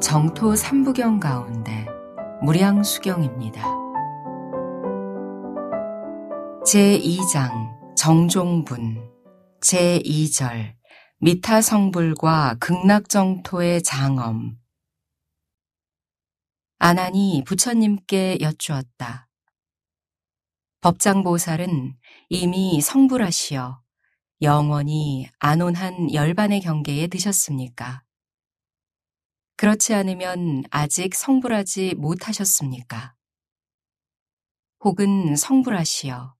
정토 삼부경 가운데 무량수경입니다. 제2장 정종분 제2절 미타성불과 극락정토의 장엄 아난이 부처님께 여쭈었다. 법장보살은 이미 성불하시어 영원히 안온한 열반의 경계에 드셨습니까? 그렇지 않으면 아직 성불하지 못하셨습니까? 혹은 성불하시어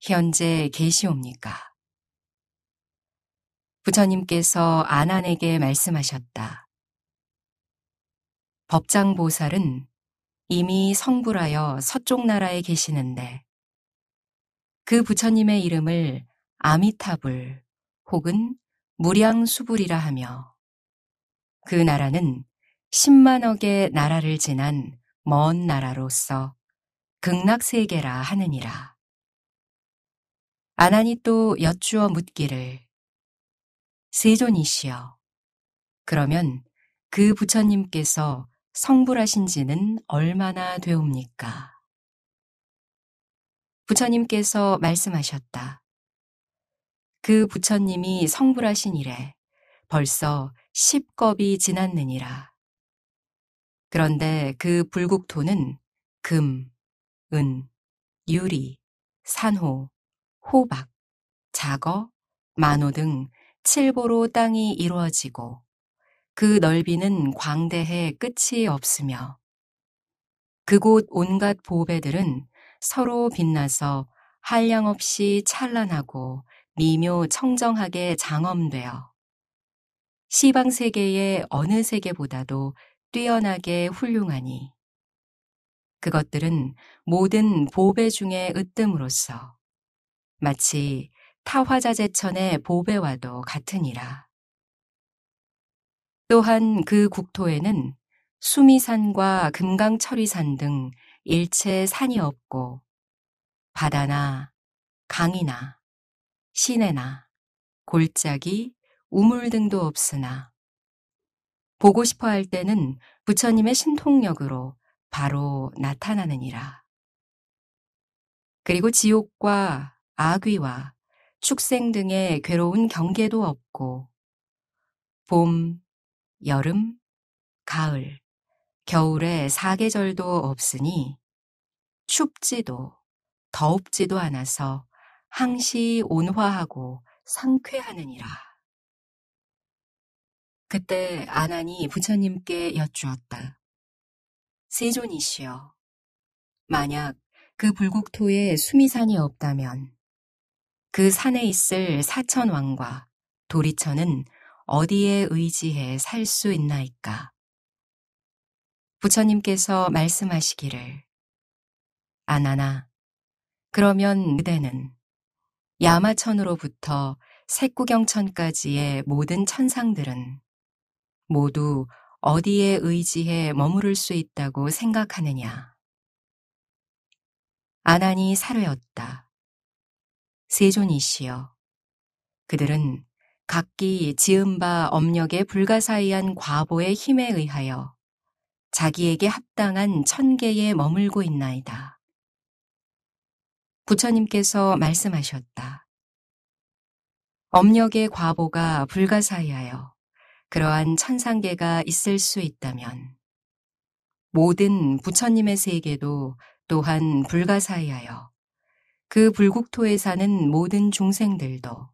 현재 계시옵니까? 부처님께서 아난에게 말씀하셨다. 법장보살은 이미 성불하여 서쪽 나라에 계시는데 그 부처님의 이름을 아미타불 혹은 무량수불이라 하며 그 나라는 십만억의 나라를 지난 먼 나라로서 극락세계라 하느니라. 아난이 또 여쭈어 묻기를 세존이시여. 그러면 그 부처님께서 성불하신 지는 얼마나 되옵니까? 부처님께서 말씀하셨다. 그 부처님이 성불하신 이래 벌써 10겁이 지났느니라. 그런데 그 불국토는 금, 은, 유리, 산호, 호박, 자거, 만호 등 칠보로 땅이 이루어지고 그 넓이는 광대해 끝이 없으며 그곳 온갖 보배들은 서로 빛나서 한량 없이 찬란하고 미묘 청정하게 장엄되어 시방 세계의 어느 세계보다도 뛰어나게 훌륭하니 그것들은 모든 보배 중에 으뜸으로써 마치 타화자제천의 보배와도 같으니라. 또한 그 국토에는 수미산과 금강철이산 등 일체 산이 없고 바다나 강이나 시내나 골짜기, 우물 등도 없으나 보고 싶어 할 때는 부처님의 신통력으로 바로 나타나느니라. 그리고 지옥과 아귀와 축생 등의 괴로운 경계도 없고 봄, 여름, 가을, 겨울의 사계절도 없으니 춥지도 더웁지도 않아서 항시 온화하고 상쾌하느니라. 그때 아난이 부처님께 여쭈었다. 세존이시여. 만약 그 불국토에 수미산이 없다면 그 산에 있을 사천왕과 도리천은 어디에 의지해 살 수 있나이까? 부처님께서 말씀하시기를 아나나 그러면 그대는 야마천으로부터 색구경천까지의 모든 천상들은 모두 어디에 의지해 머무를 수 있다고 생각하느냐. 아난이 사뢰였다 세존이시여. 그들은 각기 지은 바 업력의 불가사의한 과보의 힘에 의하여 자기에게 합당한 천계에 머물고 있나이다. 부처님께서 말씀하셨다. 업력의 과보가 불가사의하여 그러한 천상계가 있을 수 있다면 모든 부처님의 세계도 또한 불가사의하여 그 불국토에 사는 모든 중생들도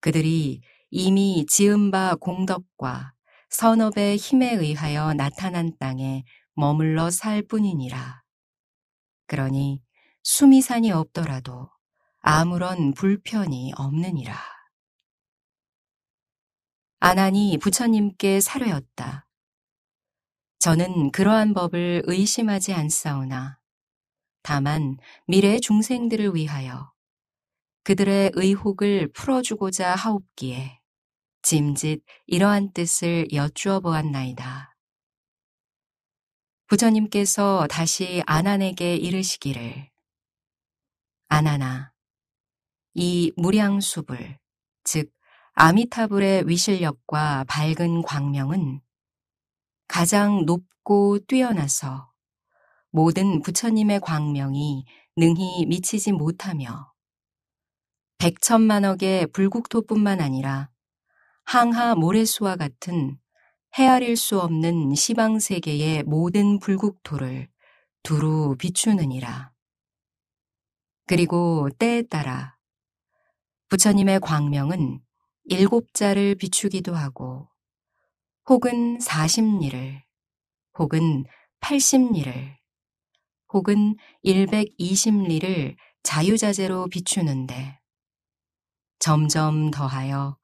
그들이 이미 지은 바 공덕과 선업의 힘에 의하여 나타난 땅에 머물러 살 뿐이니라. 그러니 수미산이 없더라도 아무런 불편이 없느니라. 아난이 부처님께 사료였다 저는 그러한 법을 의심하지 않사오나 다만 미래 중생들을 위하여 그들의 의혹을 풀어주고자 하옵기에 짐짓 이러한 뜻을 여쭈어 보았나이다. 부처님께서 다시 아난에게 이르시기를 아난아 이 무량수불 즉 아미타불의 위실력과 밝은 광명은 가장 높고 뛰어나서 모든 부처님의 광명이 능히 미치지 못하며 백천만억의 불국토뿐만 아니라 항하 모래수와 같은 헤아릴 수 없는 시방세계의 모든 불국토를 두루 비추느니라. 그리고 때에 따라 부처님의 광명은 일곱자를 비추기도 하고 혹은 사십리를 혹은 팔십리를 혹은 일백이십리를 자유자재로 비추는데 점점 더하여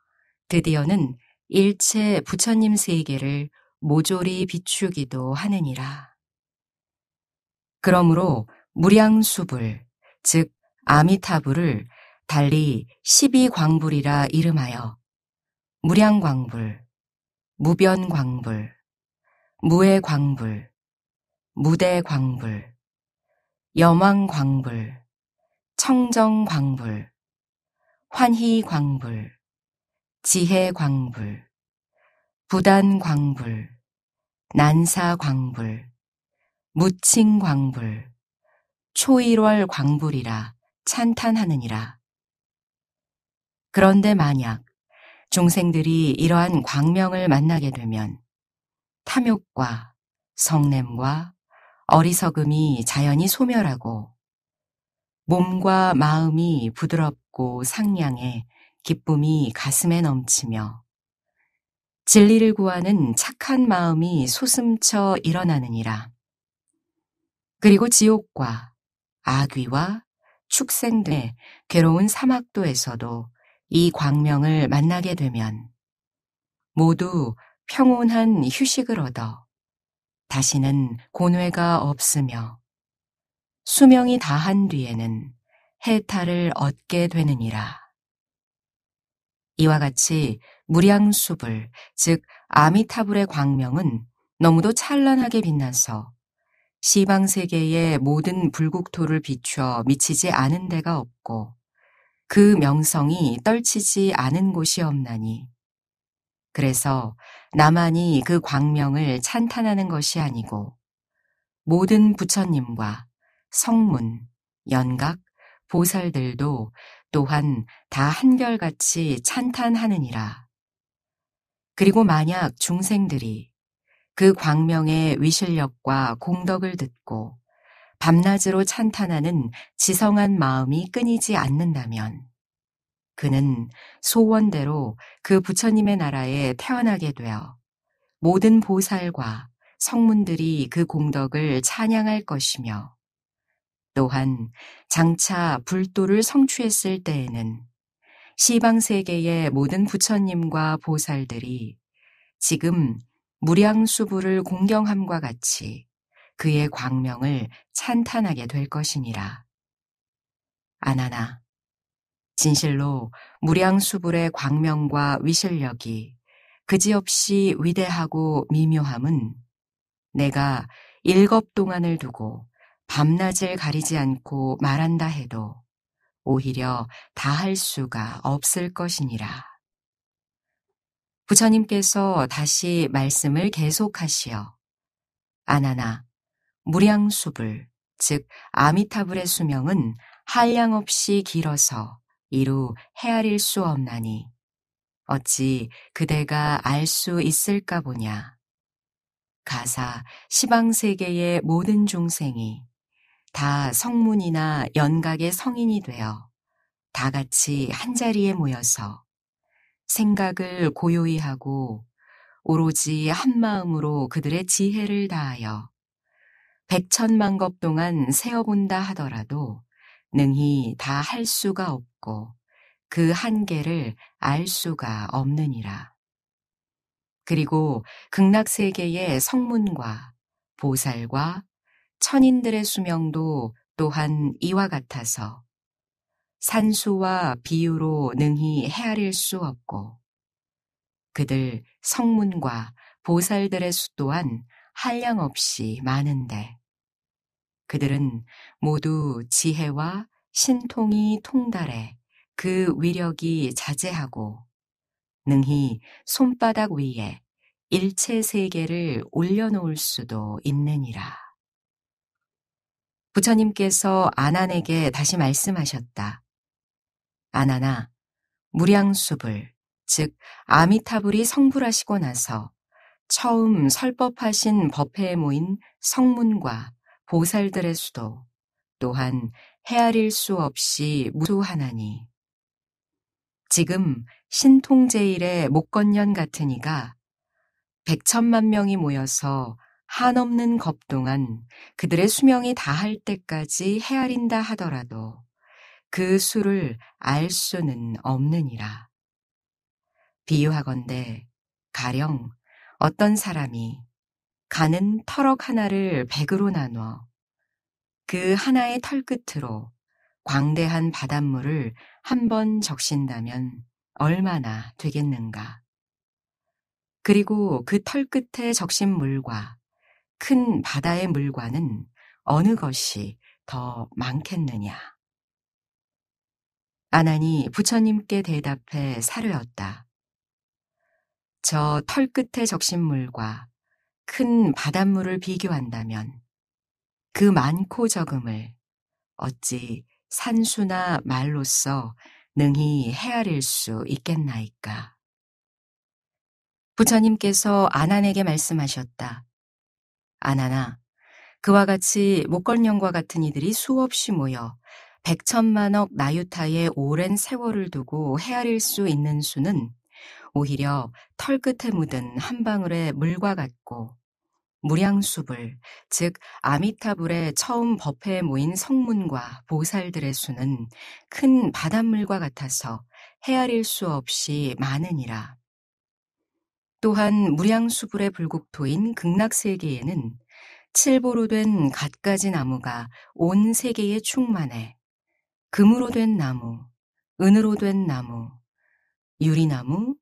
드디어는 일체 부처님 세계를 모조리 비추기도 하느니라. 그러므로 무량수불, 즉 아미타불을 달리 12광불이라 이름하여 무량광불, 무변광불, 무해광불, 무대광불, 염망광불 청정광불, 환희광불, 지혜광불, 부단광불, 난사광불, 무칭광불, 초일월 광불이라 찬탄하느니라. 그런데 만약 중생들이 이러한 광명을 만나게 되면 탐욕과 성냄과 어리석음이 자연히 소멸하고 몸과 마음이 부드럽고 상냥해 기쁨이 가슴에 넘치며 진리를 구하는 착한 마음이 소슴쳐 일어나느니라. 그리고 지옥과 아귀와 축생돼 괴로운 사막도에서도 이 광명을 만나게 되면 모두 평온한 휴식을 얻어 다시는 고뇌가 없으며 수명이 다한 뒤에는 해탈을 얻게 되느니라. 이와 같이 무량수불, 즉 아미타불의 광명은 너무도 찬란하게 빛나서 시방세계의 모든 불국토를 비추어 미치지 않은 데가 없고 그 명성이 떨치지 않은 곳이 없나니. 그래서 나만이 그 광명을 찬탄하는 것이 아니고 모든 부처님과 성문, 연각, 보살들도 또한 다 한결같이 찬탄하느니라. 그리고 만약 중생들이 그 광명의 위실력과 공덕을 듣고 밤낮으로 찬탄하는 지성한 마음이 끊이지 않는다면 그는 소원대로 그 부처님의 나라에 태어나게 되어 모든 보살과 성문들이 그 공덕을 찬양할 것이며 또한 장차 불도를 성취했을 때에는 시방 세계의 모든 부처님과 보살들이 지금 무량수부를 공경함과 같이 그의 광명을 찬탄하게 될 것이니라. 아나나, 진실로 무량수불의 광명과 위실력이 그지없이 위대하고 미묘함은 내가 일곱 동안을 두고 밤낮을 가리지 않고 말한다 해도 오히려 다 할 수가 없을 것이니라. 부처님께서 다시 말씀을 계속하시어 아나나 무량수불, 즉 아미타불의 수명은 한량 없이 길어서 이루 헤아릴 수 없나니 어찌 그대가 알 수 있을까 보냐. 가사 시방세계의 모든 중생이다 성문이나 연각의 성인이 되어 다 같이 한자리에 모여서 생각을 고요히 하고 오로지 한마음으로 그들의 지혜를 다하여 백천만 겁 동안 세어본다 하더라도 능히 다 할 수가 없고 그 한계를 알 수가 없느니라. 그리고 극락세계의 성문과 보살과 천인들의 수명도 또한 이와 같아서 산수와 비유로 능히 헤아릴 수 없고 그들 성문과 보살들의 수 또한 한량 없이 많은데 그들은 모두 지혜와 신통이 통달해 그 위력이 자제하고 능히 손바닥 위에 일체 세계를 올려놓을 수도 있느니라. 부처님께서 아난에게 다시 말씀하셨다. 아난아 무량수불, 즉 아미타불이 성불하시고 나서 처음 설법하신 법회에 모인 성문과 보살들의 수도 또한 헤아릴 수 없이 무소하나니 지금 신통제일의 목건년 같으니가 백천만 명이 모여서 한없는 겁 동안 그들의 수명이 다할 때까지 헤아린다 하더라도 그 수를 알 수는 없느니라. 비유하건대 가령 어떤 사람이 가는 털럭 하나를 백으로 나누어그 하나의 털끝으로 광대한 바닷물을 한 번 적신다면 얼마나 되겠는가. 그리고 그 털끝에 적신 물과 큰 바다의 물과는 어느 것이 더 많겠느냐. 아난이 부처님께 대답해 사려였다. 저 털끝에 적신 물과 큰 바닷물을 비교한다면 그 많고 적음을 어찌 산수나 말로서 능히 헤아릴 수 있겠나이까. 부처님께서 아난에게 말씀하셨다. 아난아, 그와 같이 목걸령과 같은 이들이 수없이 모여 백천만억 나유타의 오랜 세월을 두고 헤아릴 수 있는 수는 오히려 털 끝에 묻은 한 방울의 물과 같고 무량수불, 즉 아미타불의 처음 법회에 모인 성문과 보살들의 수는 큰 바닷물과 같아서 헤아릴 수 없이 많으니라. 또한 무량수불의 불국토인 극락세계에는 칠보로 된 갖가지 나무가 온 세계에 충만해 금으로 된 나무, 은으로 된 나무, 유리나무,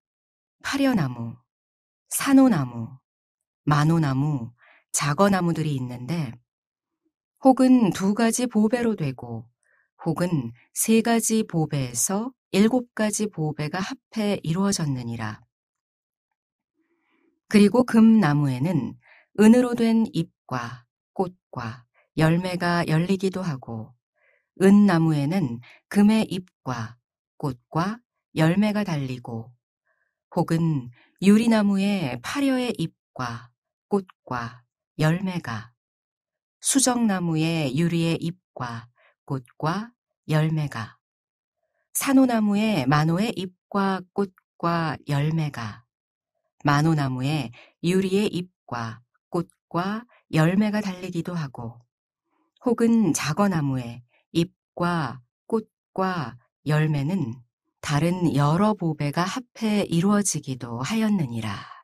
파려나무, 산호나무, 마노나무, 자거나무들이 있는데 혹은 두 가지 보배로 되고 혹은 세 가지 보배에서 일곱 가지 보배가 합해 이루어졌느니라. 그리고 금나무에는 은으로 된 잎과 꽃과 열매가 열리기도 하고 은나무에는 금의 잎과 꽃과 열매가 달리고 혹은 유리나무에 파려의 잎과 꽃과 열매가 수정나무의 유리의 잎과 꽃과 열매가 산호나무의 만호의 잎과 꽃과 열매가 만호나무의 유리의 잎과 꽃과 열매가 달리기도 하고 혹은 자거나무의 잎과 꽃과 열매는 다른 여러 보배가 합해 이루어지기도 하였느니라.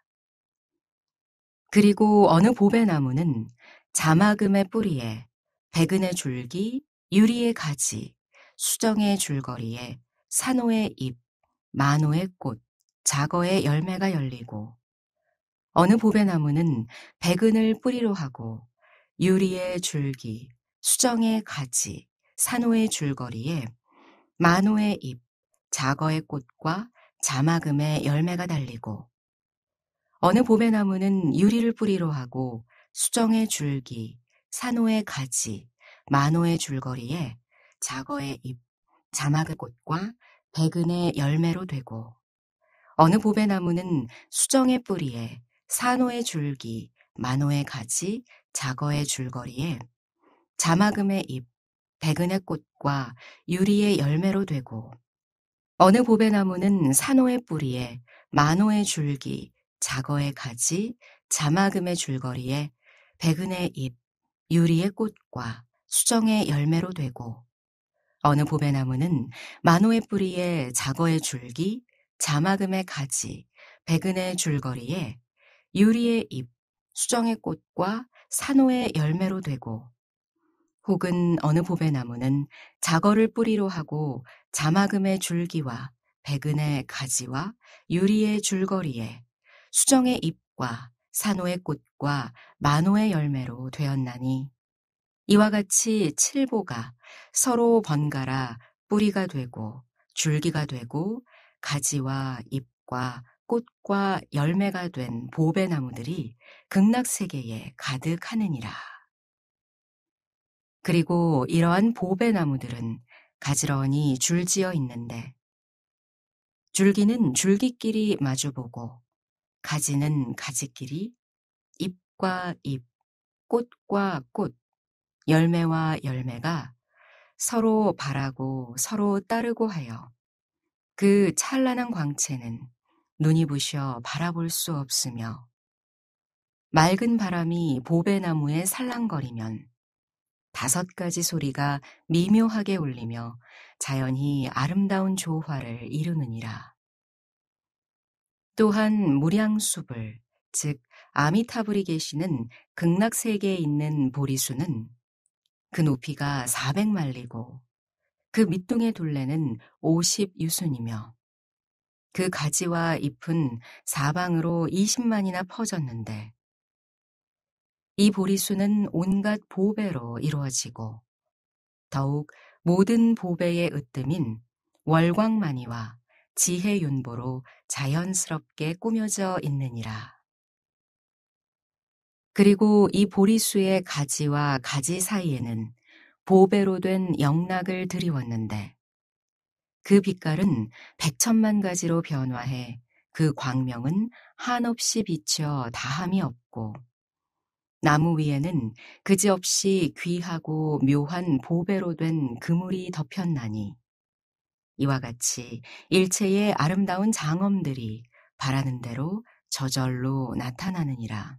그리고 어느 보배나무는 자마금의 뿌리에 백은의 줄기, 유리의 가지, 수정의 줄거리에 산호의 잎, 만호의 꽃, 자거의 열매가 열리고 어느 보배나무는 백은을 뿌리로 하고 유리의 줄기, 수정의 가지, 산호의 줄거리에 만호의 잎, 자거의 꽃과 자마금의 열매가 달리고 어느 봄의 나무는 유리를 뿌리로 하고 수정의 줄기, 산호의 가지, 만호의 줄거리에 자거의 잎, 자막의 꽃과 백은의 열매로 되고 어느 봄의 나무는 수정의 뿌리에 산호의 줄기, 만호의 가지, 자거의 줄거리에 자막음의 잎, 백은의 꽃과 유리의 열매로 되고 어느 보배나무는 산호의 뿌리에 만호의 줄기, 자거의 가지, 자마금의 줄거리에 백은의 잎, 유리의 꽃과 수정의 열매로 되고 어느 보배나무는 만호의 뿌리에 자거의 줄기, 자마금의 가지, 백은의 줄거리에 유리의 잎, 수정의 꽃과 산호의 열매로 되고 혹은 어느 보배나무는 자거를 뿌리로 하고 자마금의 줄기와 백은의 가지와 유리의 줄거리에 수정의 잎과 산호의 꽃과 만호의 열매로 되었나니 이와 같이 칠보가 서로 번갈아 뿌리가 되고 줄기가 되고 가지와 잎과 꽃과 열매가 된 보배나무들이 극락세계에 가득하느니라. 그리고 이러한 보배나무들은 가지런히 줄지어 있는데 줄기는 줄기끼리 마주보고 가지는 가지끼리, 잎과 잎, 꽃과 꽃, 열매와 열매가 서로 바라고 서로 따르고 하여 그 찬란한 광채는 눈이 부셔 바라볼 수 없으며 맑은 바람이 보배나무에 살랑거리면 다섯 가지 소리가 미묘하게 울리며 자연히 아름다운 조화를 이루느니라. 또한 무량수불, 즉 아미타불이 계시는 극락세계에 있는 보리수는 그 높이가 400말리고 그 밑둥의 둘레는 50유순이며 그 가지와 잎은 사방으로 20만이나 퍼졌는데 이 보리수는 온갖 보배로 이루어지고 더욱 모든 보배의 으뜸인 월광마니와 지혜 윤보로 자연스럽게 꾸며져 있느니라. 그리고 이 보리수의 가지와 가지 사이에는 보배로 된 영락을 드리웠는데 그 빛깔은 백천만 가지로 변화해 그 광명은 한없이 비추어 다함이 없고 나무 위에는 그지없이 귀하고 묘한 보배로 된 그물이 덮였나니 이와 같이 일체의 아름다운 장엄들이 바라는 대로 저절로 나타나느니라.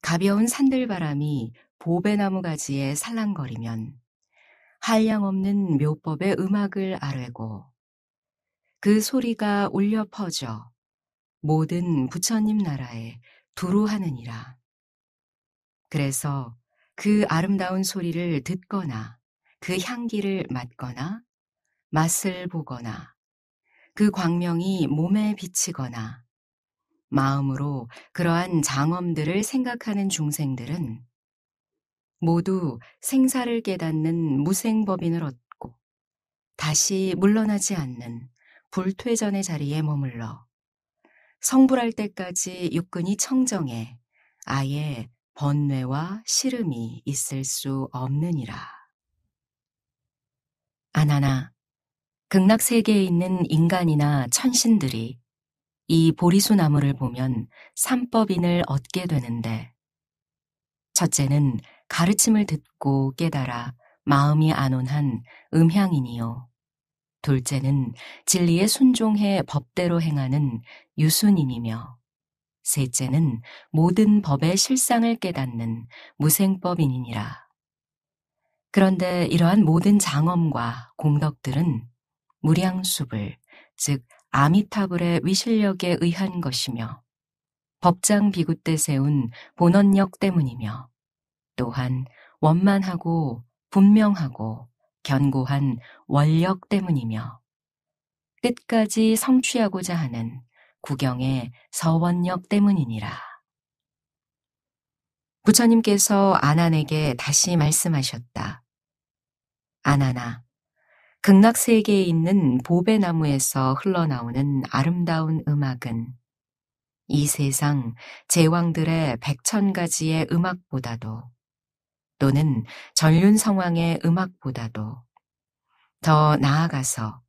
가벼운 산들바람이 보배나무 가지에 살랑거리면 한량 없는 묘법의 음악을 아뢰고 그 소리가 울려 퍼져 모든 부처님 나라에 두루하느니라. 그래서 그 아름다운 소리를 듣거나 그 향기를 맡거나 맛을 보거나 그 광명이 몸에 비치거나 마음으로 그러한 장엄들을 생각하는 중생들은 모두 생사를 깨닫는 무생법인을 얻고 다시 물러나지 않는 불퇴전의 자리에 머물러 성불할 때까지 육근이 청정해 아예 번뇌와 시름이 있을 수 없느니라. 아나나, 극락 세계에 있는 인간이나 천신들이 이 보리수 나무를 보면 삼법인을 얻게 되는데 첫째는 가르침을 듣고 깨달아 마음이 안온한 음향인이요. 둘째는 진리에 순종해 법대로 행하는 유순인이며 셋째는 모든 법의 실상을 깨닫는 무생법인이니라. 그런데 이러한 모든 장엄과 공덕들은 무량수불, 즉 아미타불의 위실력에 의한 것이며 법장 비구 때 세운 본원력 때문이며 또한 원만하고 분명하고 견고한 원력 때문이며 끝까지 성취하고자 하는 구경의 서원력 때문이니라. 부처님께서 아난에게 다시 말씀하셨다. 아난아, 극락 세계에 있는 보배나무에서 흘러나오는 아름다운 음악은 이 세상 제왕들의 백천 가지의 음악보다도 또는 전륜 성황의 음악보다도 더 나아가서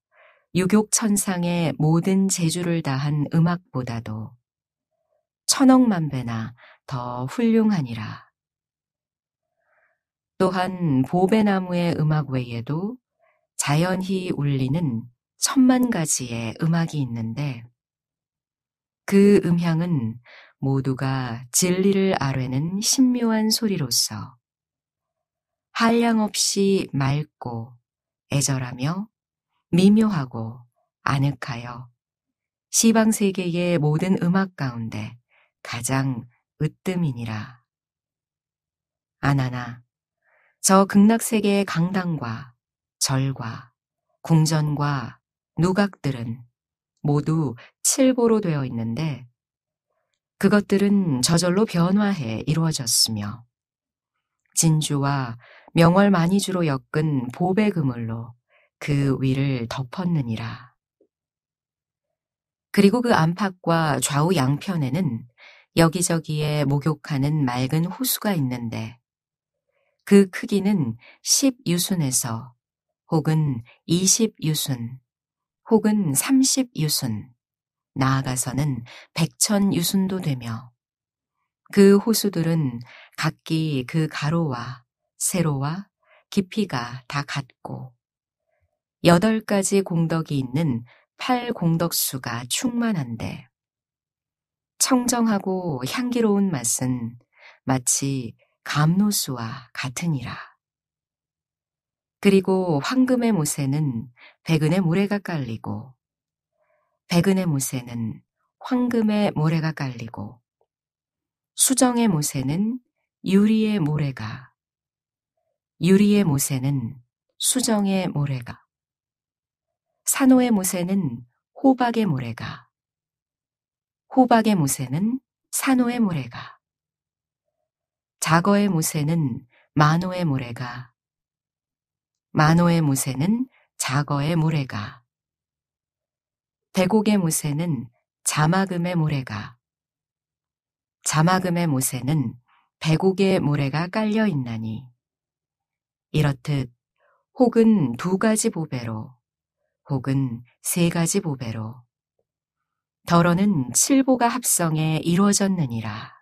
유욕 천상의 모든 재주를 다한 음악보다도 천억만 배나 더 훌륭하니라. 또한 보배나무의 음악 외에도 자연히 울리는 천만 가지의 음악이 있는데 그 음향은 모두가 진리를 아뢰는 신묘한 소리로서 한량 없이 맑고 애절하며 미묘하고 아늑하여 시방 세계의 모든 음악 가운데 가장 으뜸이니라. 아나나, 저 극락 세계의 강당과 절과 궁전과 누각들은 모두 칠보로 되어 있는데 그것들은 저절로 변화해 이루어졌으며 진주와 명월 만이주로 엮은 보배 그물로 그 위를 덮었느니라. 그리고 그 안팎과 좌우 양편에는 여기저기에 목욕하는 맑은 호수가 있는데 그 크기는 10유순에서 혹은 20유순, 혹은 30유순, 나아가서는 100천유순도 되며 그 호수들은 각기 그 가로와 세로와 깊이가 다 같고 여덟 가지 공덕이 있는 팔 공덕수가 충만한데 청정하고 향기로운 맛은 마치 감노수와 같으니라. 그리고 황금의 무쇠는 백은의 모래가 깔리고 백은의 무쇠는 황금의 모래가 깔리고 수정의 모세는 유리의 모래가 유리의 모세는 수정의 모래가 산호의 모세는 호박의 모래가 호박의 모세는 산호의 모래가 자거의 모세는 만호의 모래가 만호의 무쇠는 자거의 모래가, 대곡의 무쇠는 자마금의 모래가, 자막음의 무쇠는 배곡의 모래가 깔려 있나니, 이렇듯 혹은 두 가지 보배로, 혹은 세 가지 보배로, 더러는 칠보가 합성에 이루어졌느니라.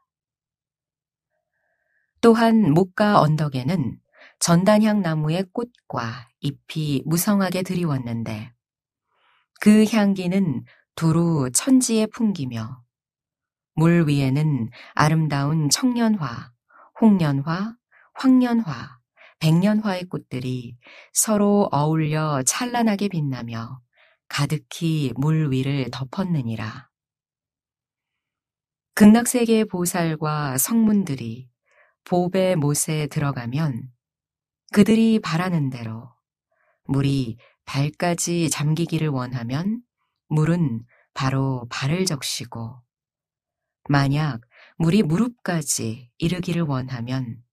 또한 목과 언덕에는 전단향 나무의 꽃과 잎이 무성하게 드리웠는데 그 향기는 두루 천지에 풍기며 물 위에는 아름다운 청년화, 홍년화황년화 백년화의 꽃들이 서로 어울려 찬란하게 빛나며 가득히 물 위를 덮었느니라. 극락세계의 보살과 성문들이 보배 못에 들어가면 그들이 바라는 대로 물이 발까지 잠기기를 원하면 물은 바로 발을 적시고 만약 물이 무릎까지 이르기를 원하면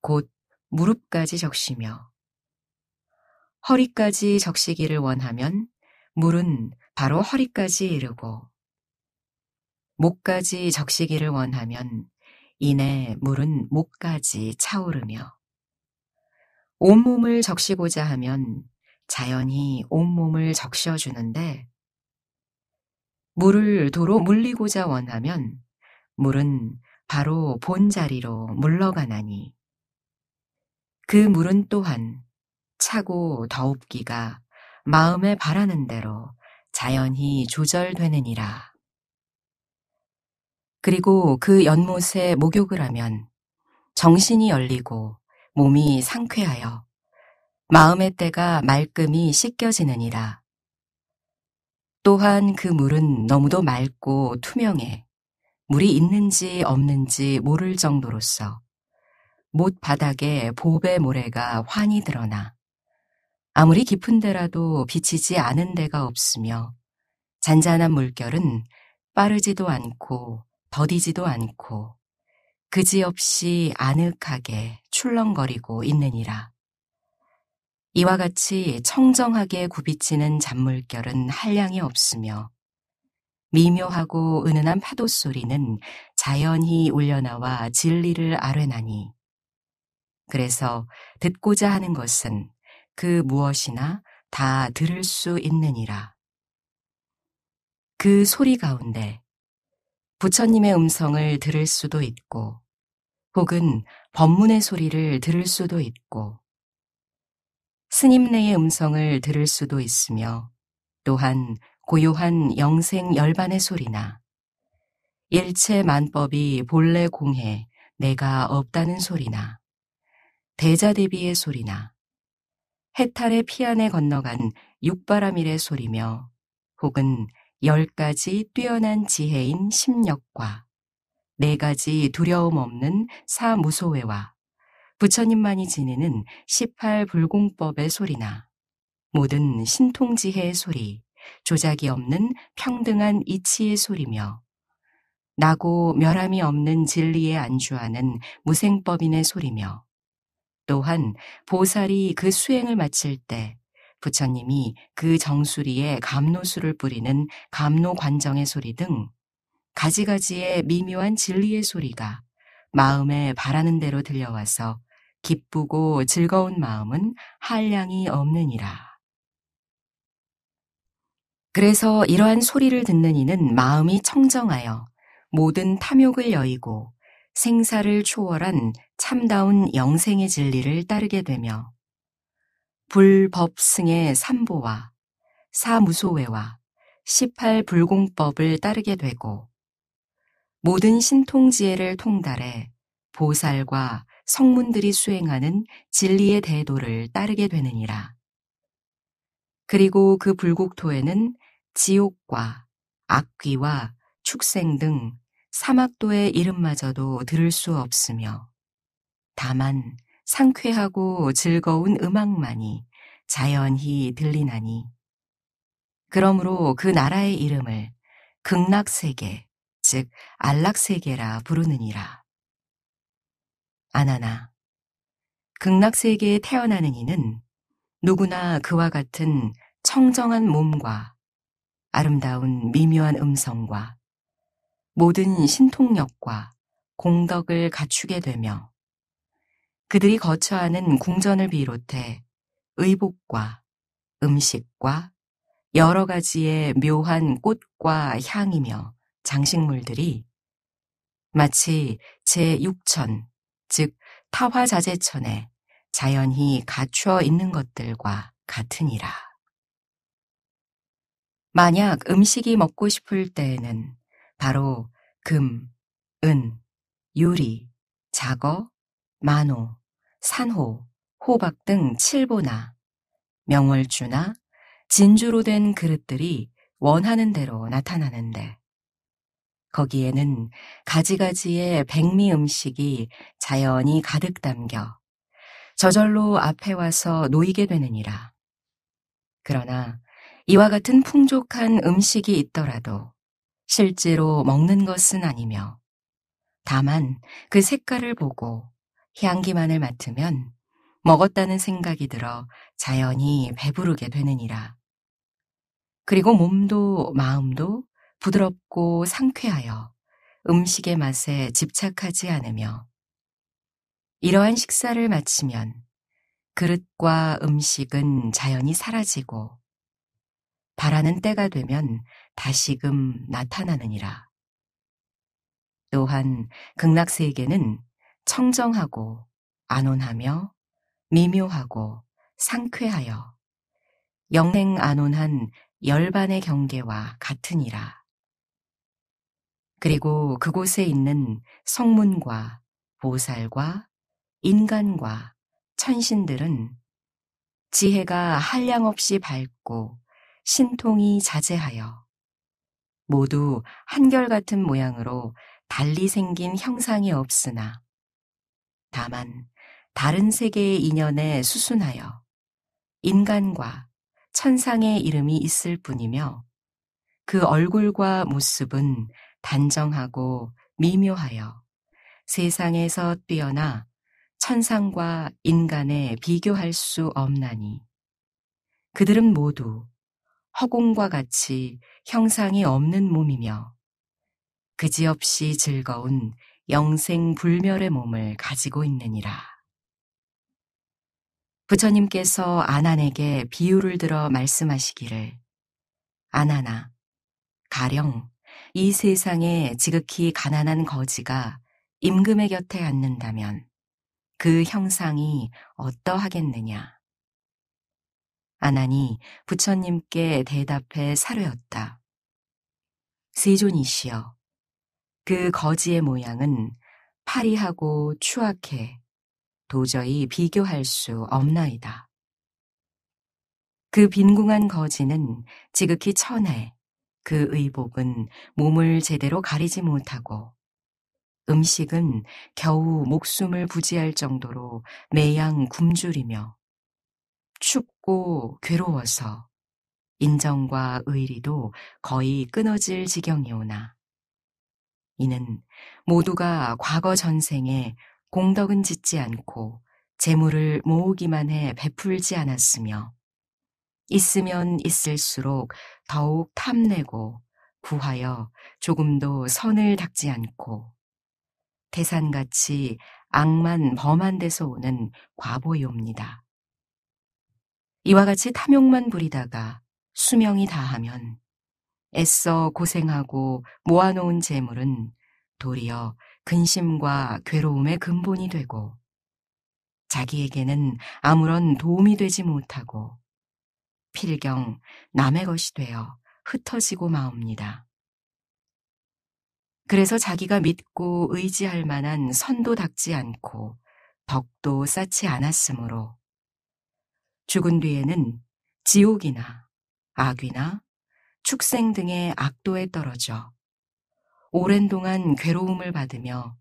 곧 무릎까지 적시며 허리까지 적시기를 원하면 물은 바로 허리까지 이르고 목까지 적시기를 원하면 이내 물은 목까지 차오르며 온몸을 적시고자 하면 자연히 온몸을 적셔주는데 물을 도로 물리고자 원하면 물은 바로 본자리로 물러가나니 그 물은 또한 차고 더웁기가 마음에 바라는 대로 자연히 조절되느니라. 그리고 그 연못에 목욕을 하면 정신이 열리고 몸이 상쾌하여 마음의 때가 말끔히 씻겨지느니라. 또한 그 물은 너무도 맑고 투명해 물이 있는지 없는지 모를 정도로서 못 바닥에 보배 모래가 환히 드러나 아무리 깊은 데라도 비치지 않은 데가 없으며 잔잔한 물결은 빠르지도 않고 더디지도 않고 그지없이 아늑하게 출렁거리고 있느니라. 이와 음. 같이 청정하게 굽이치는 잔물결은 한량이 없으며 미묘하고 은은한 파도 소리는 자연히 울려나와 진리를 아뢰나니 그래서 듣고자 하는 것은 그 무엇이나 다 들을 수 있느니라. 그 소리 가운데 부처님의 음성을 들을 수도 있고 혹은 법문의 소리를 들을 수도 있고 스님네의 음성을 들을 수도 있으며 또한 고요한 영생 열반의 소리나 일체 만법이 본래 공해 내가 없다는 소리나 대자대비의 소리나 해탈의 피안에 건너간 육바람일의 소리며 혹은 열 가지 뛰어난 지혜인 심력과 네 가지 두려움 없는 사무소회와 부처님만이 지니는 18불공법의 소리나 모든 신통지혜의 소리, 조작이 없는 평등한 이치의 소리며 나고 멸함이 없는 진리에 안주하는 무생법인의 소리며 또한 보살이 그 수행을 마칠 때 부처님이 그 정수리에 감노수를 뿌리는 감노관정의 소리 등 가지가지의 미묘한 진리의 소리가 마음에 바라는 대로 들려와서 기쁘고 즐거운 마음은 한량이 없느니라. 그래서 이러한 소리를 듣는 이는 마음이 청정하여 모든 탐욕을 여의고 생사를 초월한 참다운 영생의 진리를 따르게 되며 불법승의 삼보와 사무소회와 18불공법을 따르게 되고 모든 신통지혜를 통달해 보살과 성문들이 수행하는 진리의 대도를 따르게 되느니라. 그리고 그 불국토에는 지옥과 악귀와 축생 등 사막도의 이름마저도 들을 수 없으며 다만 상쾌하고 즐거운 음악만이 자연히 들리나니 그러므로 그 나라의 이름을 극락세계 즉 안락세계라 부르느니라. 아나나 극락세계에 태어나는 이는 누구나 그와 같은 청정한 몸과 아름다운 미묘한 음성과 모든 신통력과 공덕을 갖추게 되며 그들이 거처하는 궁전을 비롯해 의복과 음식과 여러 가지의 묘한 꽃과 향이며 장식물들이 마치 제6천, 즉 타화자재천에 자연히 갖추어 있는 것들과 같으니라. 만약 음식이 먹고 싶을 때에는 바로 금, 은, 유리, 자거, 만호, 산호, 호박 등 칠보나 명월주나 진주로 된 그릇들이 원하는 대로 나타나는데 거기에는 가지가지의 백미 음식이 자연히 가득 담겨 저절로 앞에 와서 놓이게 되느니라. 그러나 이와 같은 풍족한 음식이 있더라도 실제로 먹는 것은 아니며 다만 그 색깔을 보고 향기만을 맡으면 먹었다는 생각이 들어 자연히 배부르게 되느니라. 그리고 몸도 마음도 부드럽고 상쾌하여 음식의 맛에 집착하지 않으며 이러한 식사를 마치면 그릇과 음식은 자연히 사라지고 바라는 때가 되면 다시금 나타나느니라. 또한 극락세계는 청정하고 안온하며 미묘하고 상쾌하여 영행 안온한 열반의 경계와 같으니라. 그리고 그곳에 있는 성문과 보살과 인간과 천신들은 지혜가 한량없이 밝고 신통이 자제하여 모두 한결같은 모양으로 달리 생긴 형상이 없으나 다만 다른 세계의 인연에 수순하여 인간과 천상의 이름이 있을 뿐이며 그 얼굴과 모습은 단정하고 미묘하여 세상에서 뛰어나 천상과 인간에 비교할 수 없나니 그들은 모두 허공과 같이 형상이 없는 몸이며 그지없이 즐거운 영생 불멸의 몸을 가지고 있느니라. 부처님께서 아난에게 비유를 들어 말씀하시기를 아나나 가령 이 세상에 지극히 가난한 거지가 임금의 곁에 앉는다면 그 형상이 어떠하겠느냐. 아난이 부처님께 대답해 사려였다. 세존이시여, 그 거지의 모양은 파리하고 추악해 도저히 비교할 수 없나이다. 그 빈궁한 거지는 지극히 천해 그 의복은 몸을 제대로 가리지 못하고 음식은 겨우 목숨을 부지할 정도로 매양 굶주리며 춥고 괴로워서 인정과 의리도 거의 끊어질 지경이오나 이는 모두가 과거 전생에 공덕은 짓지 않고 재물을 모으기만 해 베풀지 않았으며 있으면 있을수록 더욱 탐내고 구하여 조금도 선을 닦지 않고 대산같이 악만 범한 데서 오는 과보이옵니다. 이와 같이 탐욕만 부리다가 수명이 다하면 애써 고생하고 모아놓은 재물은 도리어 근심과 괴로움의 근본이 되고 자기에게는 아무런 도움이 되지 못하고 필경 남의 것이 되어 흩어지고 마옵니다. 그래서 자기가 믿고 의지할 만한 선도 닦지 않고 덕도 쌓지 않았으므로 죽은 뒤에는 지옥이나 악귀나 축생 등의 악도에 떨어져 오랜 동안 괴로움을 받으며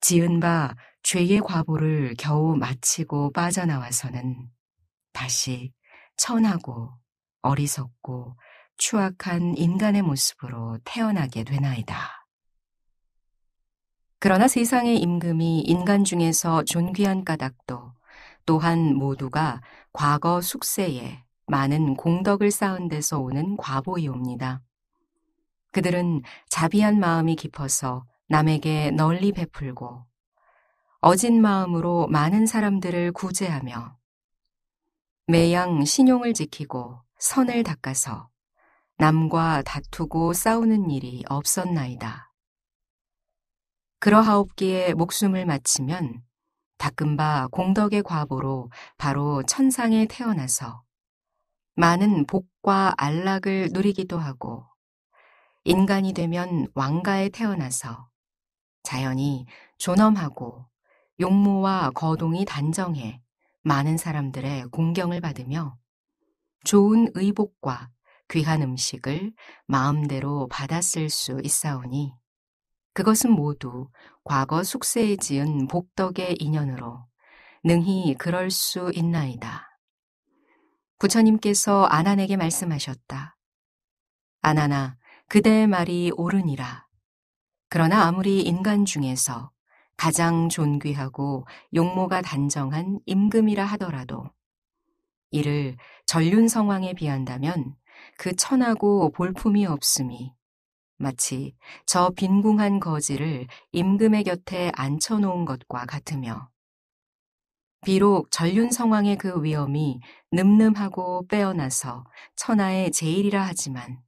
지은 바 죄의 과보를 겨우 마치고 빠져나와서는 다시 천하고 어리석고 추악한 인간의 모습으로 태어나게 되나이다. 그러나 세상의 임금이 인간 중에서 존귀한 까닭도 또한 모두가 과거 숙세에 많은 공덕을 쌓은 데서 오는 과보이옵니다. 그들은 자비한 마음이 깊어서 남에게 널리 베풀고 어진 마음으로 많은 사람들을 구제하며 매양 신용을 지키고 선을 닦아서 남과 다투고 싸우는 일이 없었나이다. 그러하옵기에 목숨을 마치면 닦은 바 공덕의 과보로 바로 천상에 태어나서 많은 복과 안락을 누리기도 하고 인간이 되면 왕가에 태어나서 자연히 존엄하고 용모와 거동이 단정해 많은 사람들의 공경을 받으며 좋은 의복과 귀한 음식을 마음대로 받았을 수 있사오니 그것은 모두 과거 숙세에 지은 복덕의 인연으로 능히 그럴 수 있나이다. 부처님께서 아난에게 말씀하셨다. 아나나, 그대의 말이 옳으니라. 그러나 아무리 인간 중에서 가장 존귀하고 용모가 단정한 임금이라 하더라도 이를 전륜성왕에 비한다면 그 천하고 볼품이 없음이 마치 저 빈궁한 거지를 임금의 곁에 앉혀놓은 것과 같으며 비록 전륜성왕의 그 위엄이 늠름하고 빼어나서 천하의 제일이라 하지만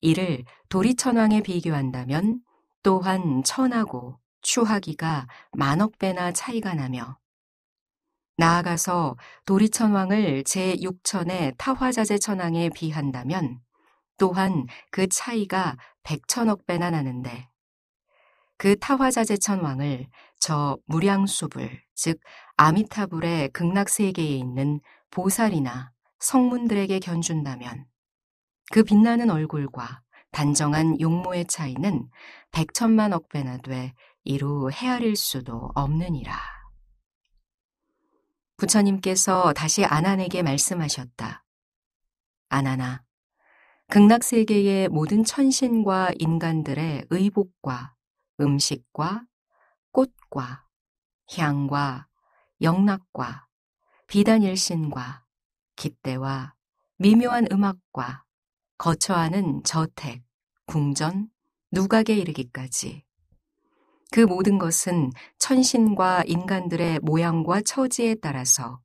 이를 도리천왕에 비교한다면 또한 천하고 추하기가 만억 배나 차이가 나며 나아가서 도리천왕을 제6천의 타화자재 천왕에 비한다면 또한 그 차이가 백천억 배나 나는데 그 타화자재 천왕을 저 무량수불 즉 아미타불의 극락세계에 있는 보살이나 성문들에게 견준다면 그 빛나는 얼굴과 단정한 용모의 차이는 백천만억 배나 돼 이루 헤아릴 수도 없느니라. 부처님께서 다시 아난에게 말씀하셨다. 아난아 극락세계의 모든 천신과 인간들의 의복과 음식과 꽃과 향과 영락과 비단일신과 기대와 미묘한 음악과 거처하는 저택, 궁전, 누각에 이르기까지 그 모든 것은 천신과 인간들의 모양과 처지에 따라서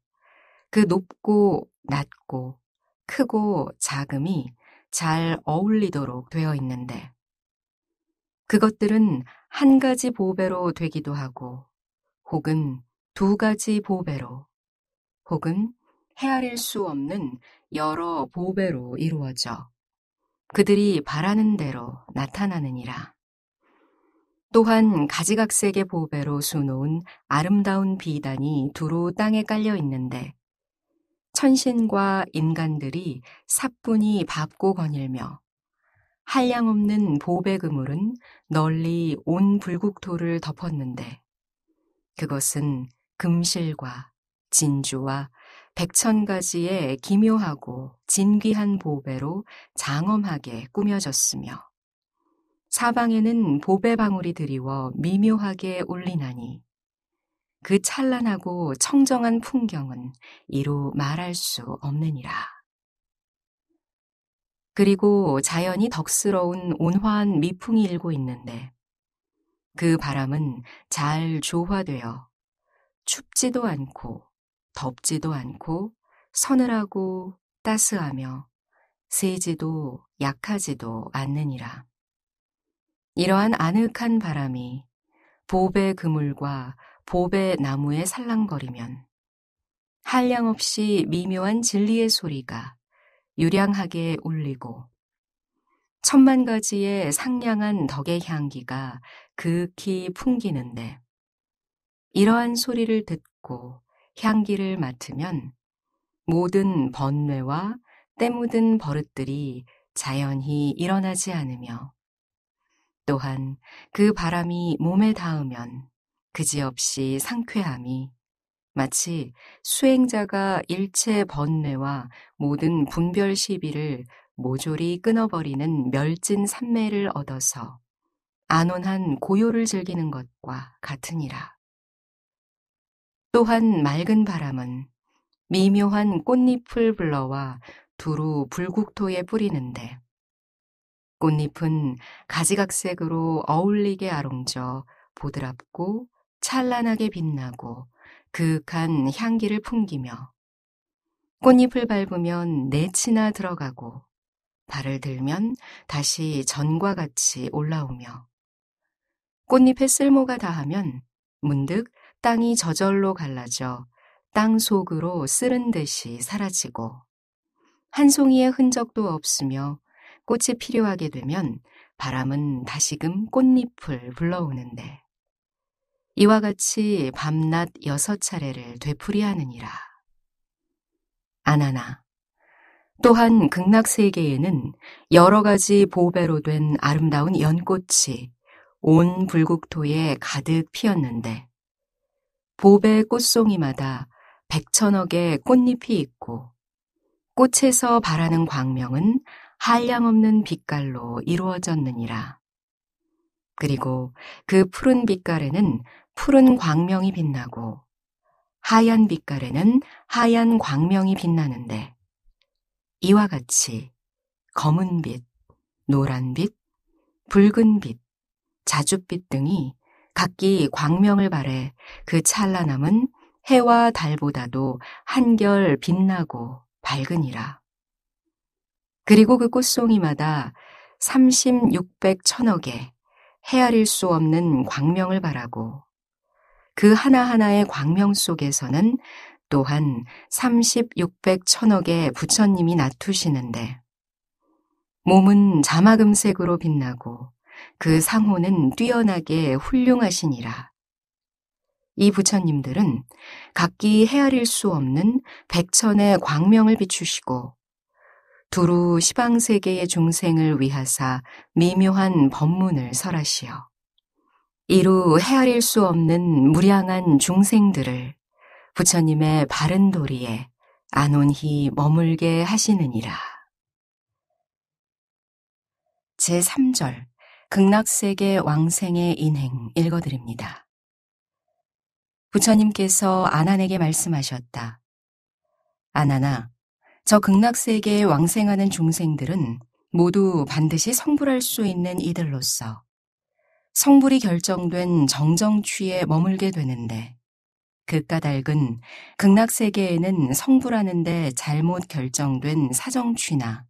그 높고 낮고 크고 작음이 잘 어울리도록 되어 있는데 그것들은 한 가지 보배로 되기도 하고 혹은 두 가지 보배로 혹은 헤아릴 수 없는 여러 보배로 이루어져 그들이 바라는 대로 나타나느니라. 또한 가지각색의 보배로 수놓은 아름다운 비단이 두루 땅에 깔려 있는데 천신과 인간들이 사뿐히 밟고 거닐며 한량없는 보배 그물은 널리 온 불국토를 덮었는데 그것은 금실과 진주와 백천 가지의 기묘하고 진귀한 보배로 장엄하게 꾸며졌으며 사방에는 보배 방울이 드리워 미묘하게 울리나니 그 찬란하고 청정한 풍경은 이루 말할 수 없느니라. 그리고 자연이 덕스러운 온화한 미풍이 일고 있는데 그 바람은 잘 조화되어 춥지도 않고 덥지도 않고 서늘하고 따스하며 세지도 약하지도 않느니라. 이러한 아늑한 바람이 보배 그물과 보배 나무에 살랑거리면 한량 없이 미묘한 진리의 소리가 유량하게 울리고 천만 가지의 상냥한 덕의 향기가 극히 풍기는데 이러한 소리를 듣고 향기를 맡으면 모든 번뇌와 때묻은 버릇들이 자연히 일어나지 않으며 또한 그 바람이 몸에 닿으면 그지없이 상쾌함이 마치 수행자가 일체 번뇌와 모든 분별 시비를 모조리 끊어버리는 멸진 삼매를 얻어서 안온한 고요를 즐기는 것과 같으니라. 또한 맑은 바람은 미묘한 꽃잎을 불러와 두루 불국토에 뿌리는데 꽃잎은 가지각색으로 어울리게 아롱져 보드랍고 찬란하게 빛나고 그윽한 향기를 풍기며 꽃잎을 밟으면 내치나 들어가고 발을 들면 다시 전과 같이 올라오며 꽃잎의 쓸모가 다하면 문득 땅이 저절로 갈라져 땅 속으로 쓰른 듯이 사라지고 한 송이의 흔적도 없으며 꽃이 필요하게 되면 바람은 다시금 꽃잎을 불러오는데 이와 같이 밤낮 여섯 차례를 되풀이하느니라. 아나나 또한 극락 세계에는 여러 가지 보배로 된 아름다운 연꽃이 온 불국토에 가득 피었는데 보배 꽃송이마다 백천억의 꽃잎이 있고 꽃에서 바라는 광명은 한량없는 빛깔로 이루어졌느니라. 그리고 그 푸른 빛깔에는 푸른 광명이 빛나고 하얀 빛깔에는 하얀 광명이 빛나는데 이와 같이 검은 빛, 노란 빛, 붉은 빛, 자줏빛 등이 각기 광명을 발해 그 찬란함은 해와 달보다도 한결 빛나고 밝으니라. 그리고 그 꽃송이마다 36백 천억의 헤아릴 수 없는 광명을 바라고 그 하나하나의 광명 속에서는 또한 36백 천억의 부처님이 나투시는데 몸은 자막음색으로 빛나고 그 상호는 뛰어나게 훌륭하시니라. 이 부처님들은 각기 헤아릴 수 없는 백천의 광명을 비추시고 두루 시방 세계의 중생을 위하사 미묘한 법문을 설하시어 이루 헤아릴 수 없는 무량한 중생들을 부처님의 바른 도리에 안온히 머물게 하시느니라. 제3절 극락세계 왕생의 인행 읽어드립니다. 부처님께서 아난에게 말씀하셨다. 아난아, 저 극락세계에 왕생하는 중생들은 모두 반드시 성불할 수 있는 이들로서 성불이 결정된 정정취에 머물게 되는데 그 까닭은 극락세계에는 성불하는데 잘못 결정된 사정취나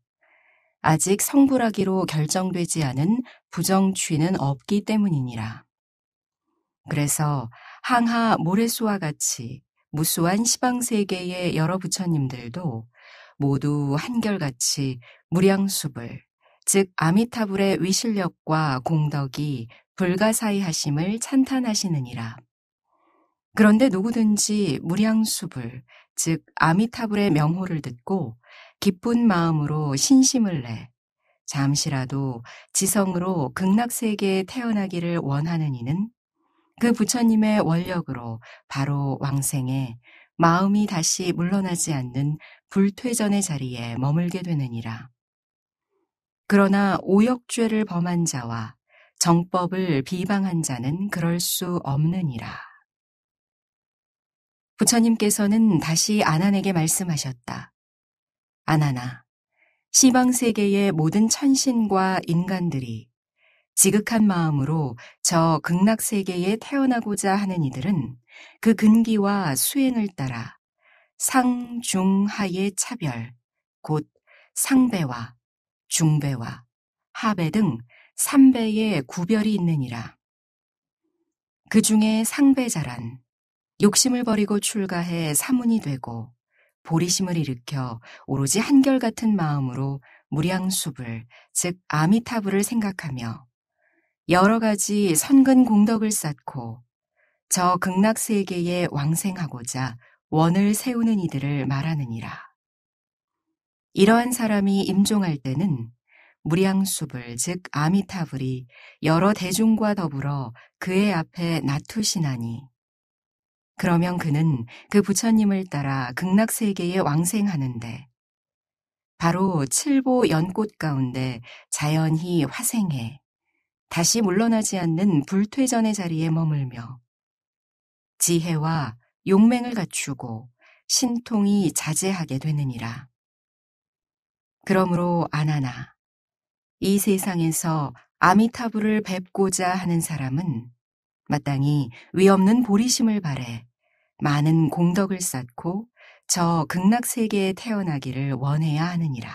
아직 성불하기로 결정되지 않은 부정취는 없기 때문이니라. 그래서 항하 모래수와 같이 무수한 시방세계의 여러 부처님들도 모두 한결같이 무량수불, 즉 아미타불의 위실력과 공덕이 불가사의하심을 찬탄하시느니라. 그런데 누구든지 무량수불, 즉 아미타불의 명호를 듣고 기쁜 마음으로 신심을 내 잠시라도 지성으로 극락세계에 태어나기를 원하는 이는 그 부처님의 원력으로 바로 왕생에 마음이 다시 물러나지 않는 불퇴전의 자리에 머물게 되느니라. 그러나 오역죄를 범한 자와 정법을 비방한 자는 그럴 수 없느니라. 부처님께서는 다시 아난에게 말씀하셨다. 아난아 시방 세계의 모든 천신과 인간들이 지극한 마음으로 저 극락 세계에 태어나고자 하는 이들은 그 근기와 수행을 따라 상중하의 차별, 곧 상배와 중배와 하배 등3배의 구별이 있느니라. 그 중에 상배자란 욕심을 버리고 출가해 사문이 되고 보리심을 일으켜 오로지 한결같은 마음으로 무량수불즉 아미타불을 생각하며 여러 가지 선근 공덕을 쌓고 저 극락 세계에 왕생하고자 원을 세우는 이들을 말하느니라. 이러한 사람이 임종할 때는 무량수불 즉 아미타불이 여러 대중과 더불어 그의 앞에 나투시나니 그러면 그는 그 부처님을 따라 극락세계에 왕생하는데 바로 칠보 연꽃 가운데 자연히 화생해 다시 물러나지 않는 불퇴전의 자리에 머물며 지혜와 용맹을 갖추고 신통이 자제하게 되느니라. 그러므로 아나나, 이 세상에서 아미타부를 뵙고자 하는 사람은 마땅히 위없는 보리심을 바래 많은 공덕을 쌓고 저 극락세계에 태어나기를 원해야 하느니라.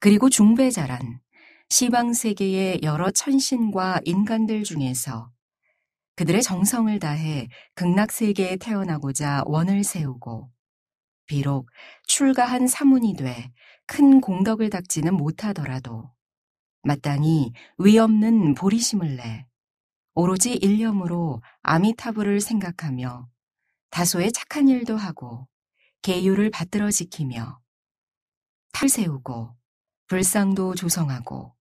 그리고 중배자란 시방세계의 여러 천신과 인간들 중에서 그들의 정성을 다해 극락세계에 태어나고자 원을 세우고 비록 출가한 사문이 돼 큰 공덕을 닦지는 못하더라도 마땅히 위없는 보리심을 내 오로지 일념으로 아미타불을 생각하며 다소의 착한 일도 하고 계율을 받들어 지키며 탈 세우고 불상도 조성하고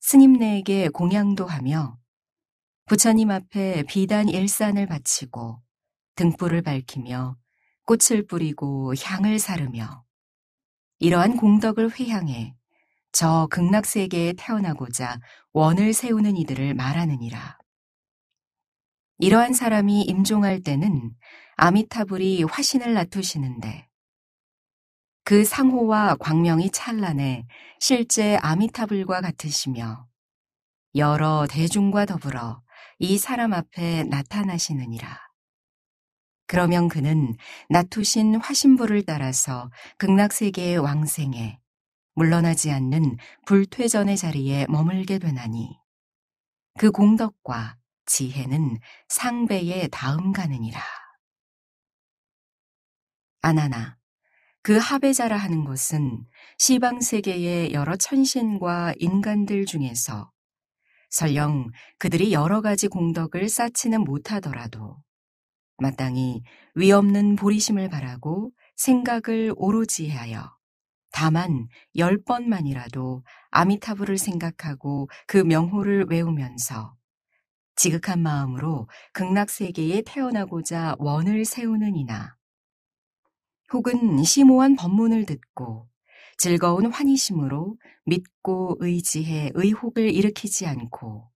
스님네에게 공양도 하며 부처님 앞에 비단 일산을 바치고 등불을 밝히며 꽃을 뿌리고 향을 사르며 이러한 공덕을 회향해 저 극락세계에 태어나고자 원을 세우는 이들을 말하느니라. 이러한 사람이 임종할 때는 아미타불이 화신을 나투시는데 그 상호와 광명이 찬란해 실제 아미타불과 같으시며 여러 대중과 더불어 이 사람 앞에 나타나시느니라. 그러면 그는 나투신 화신부를 따라서 극락세계의 왕생에 물러나지 않는 불퇴전의 자리에 머물게 되나니 그 공덕과 지혜는 상배에 다음 가느니라. 아나나, 그 하배자라 하는 것은 시방 세계의 여러 천신과 인간들 중에서 설령 그들이 여러 가지 공덕을 쌓지는 못하더라도 마땅히 위없는 보리심을 바라고 생각을 오로지 하여 다만 열 번만이라도 아미타부를 생각하고 그 명호를 외우면서 지극한 마음으로 극락세계에 태어나고자 원을 세우는 이나 혹은 심오한 법문을 듣고 즐거운 환희심으로 믿고 의지해 의혹을 일으키지 않고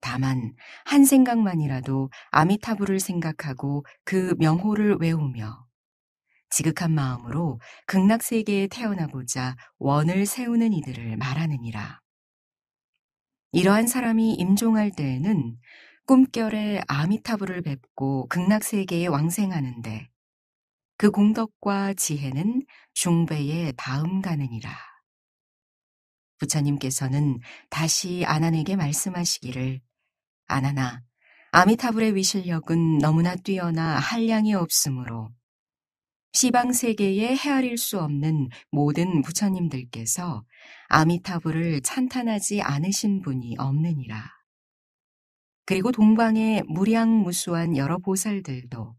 다만 한 생각만이라도 아미타부를 생각하고 그 명호를 외우며 지극한 마음으로 극락세계에 태어나고자 원을 세우는 이들을 말하느니라. 이러한 사람이 임종할 때에는 꿈결에 아미타부를 뵙고 극락세계에 왕생하는데 그 공덕과 지혜는 중배의 다음 가느니라. 부처님께서는 다시 아난에게 말씀하시기를 아나나 아미타불의 위실력은 너무나 뛰어나 한량이 없으므로 시방 세계에 헤아릴 수 없는 모든 부처님들께서 아미타불을 찬탄하지 않으신 분이 없느니라. 그리고 동방의 무량무수한 여러 보살들도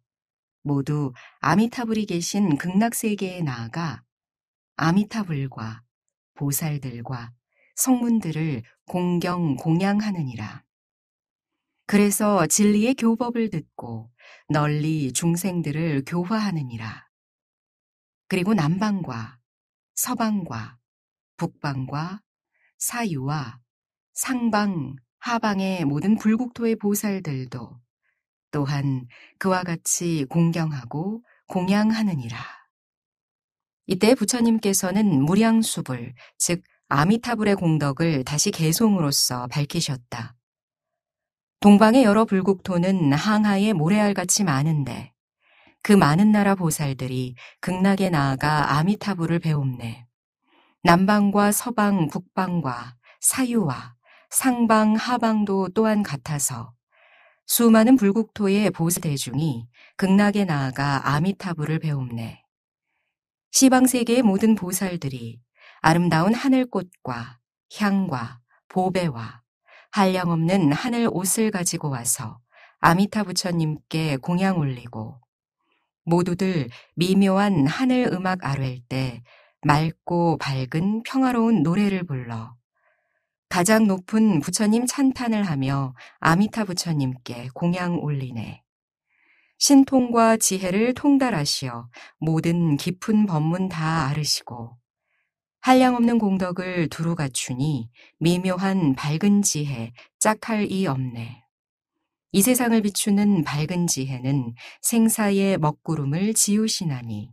모두 아미타불이 계신 극락세계에 나아가 아미타불과 보살들과 성문들을 공경 공양하느니라. 그래서 진리의 교법을 듣고 널리 중생들을 교화하느니라. 그리고 남방과 서방과 북방과 사유와 상방, 하방의 모든 불국토의 보살들도 또한 그와 같이 공경하고 공양하느니라. 이때 부처님께서는 무량수불, 즉 아미타불의 공덕을 다시 개송으로써 밝히셨다. 동방의 여러 불국토는 항하에 모래알같이 많은데 그 많은 나라 보살들이 극락에 나아가 아미타불을 배웁네 남방과 서방, 북방과 사유와 상방, 하방도 또한 같아서 수많은 불국토의 보스 대중이 극락에 나아가 아미타불을배움내 시방 세계의 모든 보살들이 아름다운 하늘꽃과 향과 보배와 한량없는 하늘 옷을 가지고 와서 아미타 부처님께 공양 올리고 모두들 미묘한 하늘 음악 아뢰일 때 맑고 밝은 평화로운 노래를 불러 가장 높은 부처님 찬탄을 하며 아미타 부처님께 공양 올리네. 신통과 지혜를 통달하시어 모든 깊은 법문 다 아르시고 한량없는 공덕을 두루 갖추니 미묘한 밝은 지혜 짝할 이 없네. 이 세상을 비추는 밝은 지혜는 생사의 먹구름을 지우시나니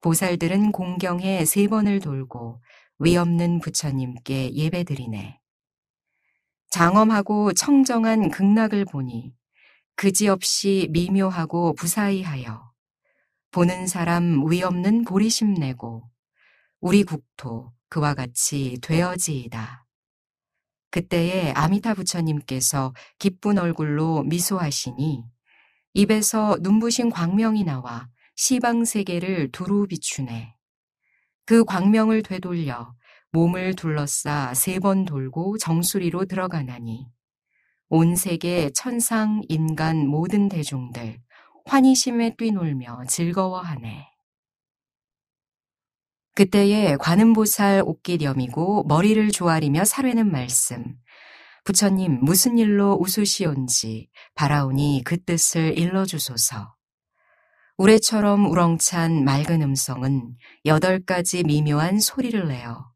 보살들은 공경에 세 번을 돌고 위없는 부처님께 예배드리네. 장엄하고 청정한 극락을 보니 그지없이 미묘하고 부사의하여 보는 사람 위없는 보리심 내고 우리 국토 그와 같이 되어지이다. 그때에 아미타 부처님께서 기쁜 얼굴로 미소하시니 입에서 눈부신 광명이 나와 시방 세계를 두루 비추네. 그 광명을 되돌려 몸을 둘러싸 세 번 돌고 정수리로 들어가나니 온 세계 천상 인간 모든 대중들 환희심에 뛰놀며 즐거워하네. 그때에 관음보살 옷기렴이고 머리를 조아리며 사례는 말씀. 부처님 무슨 일로 웃으시온지 바라오니 그 뜻을 일러주소서. 우레처럼 우렁찬 맑은 음성은 여덟 가지 미묘한 소리를 내어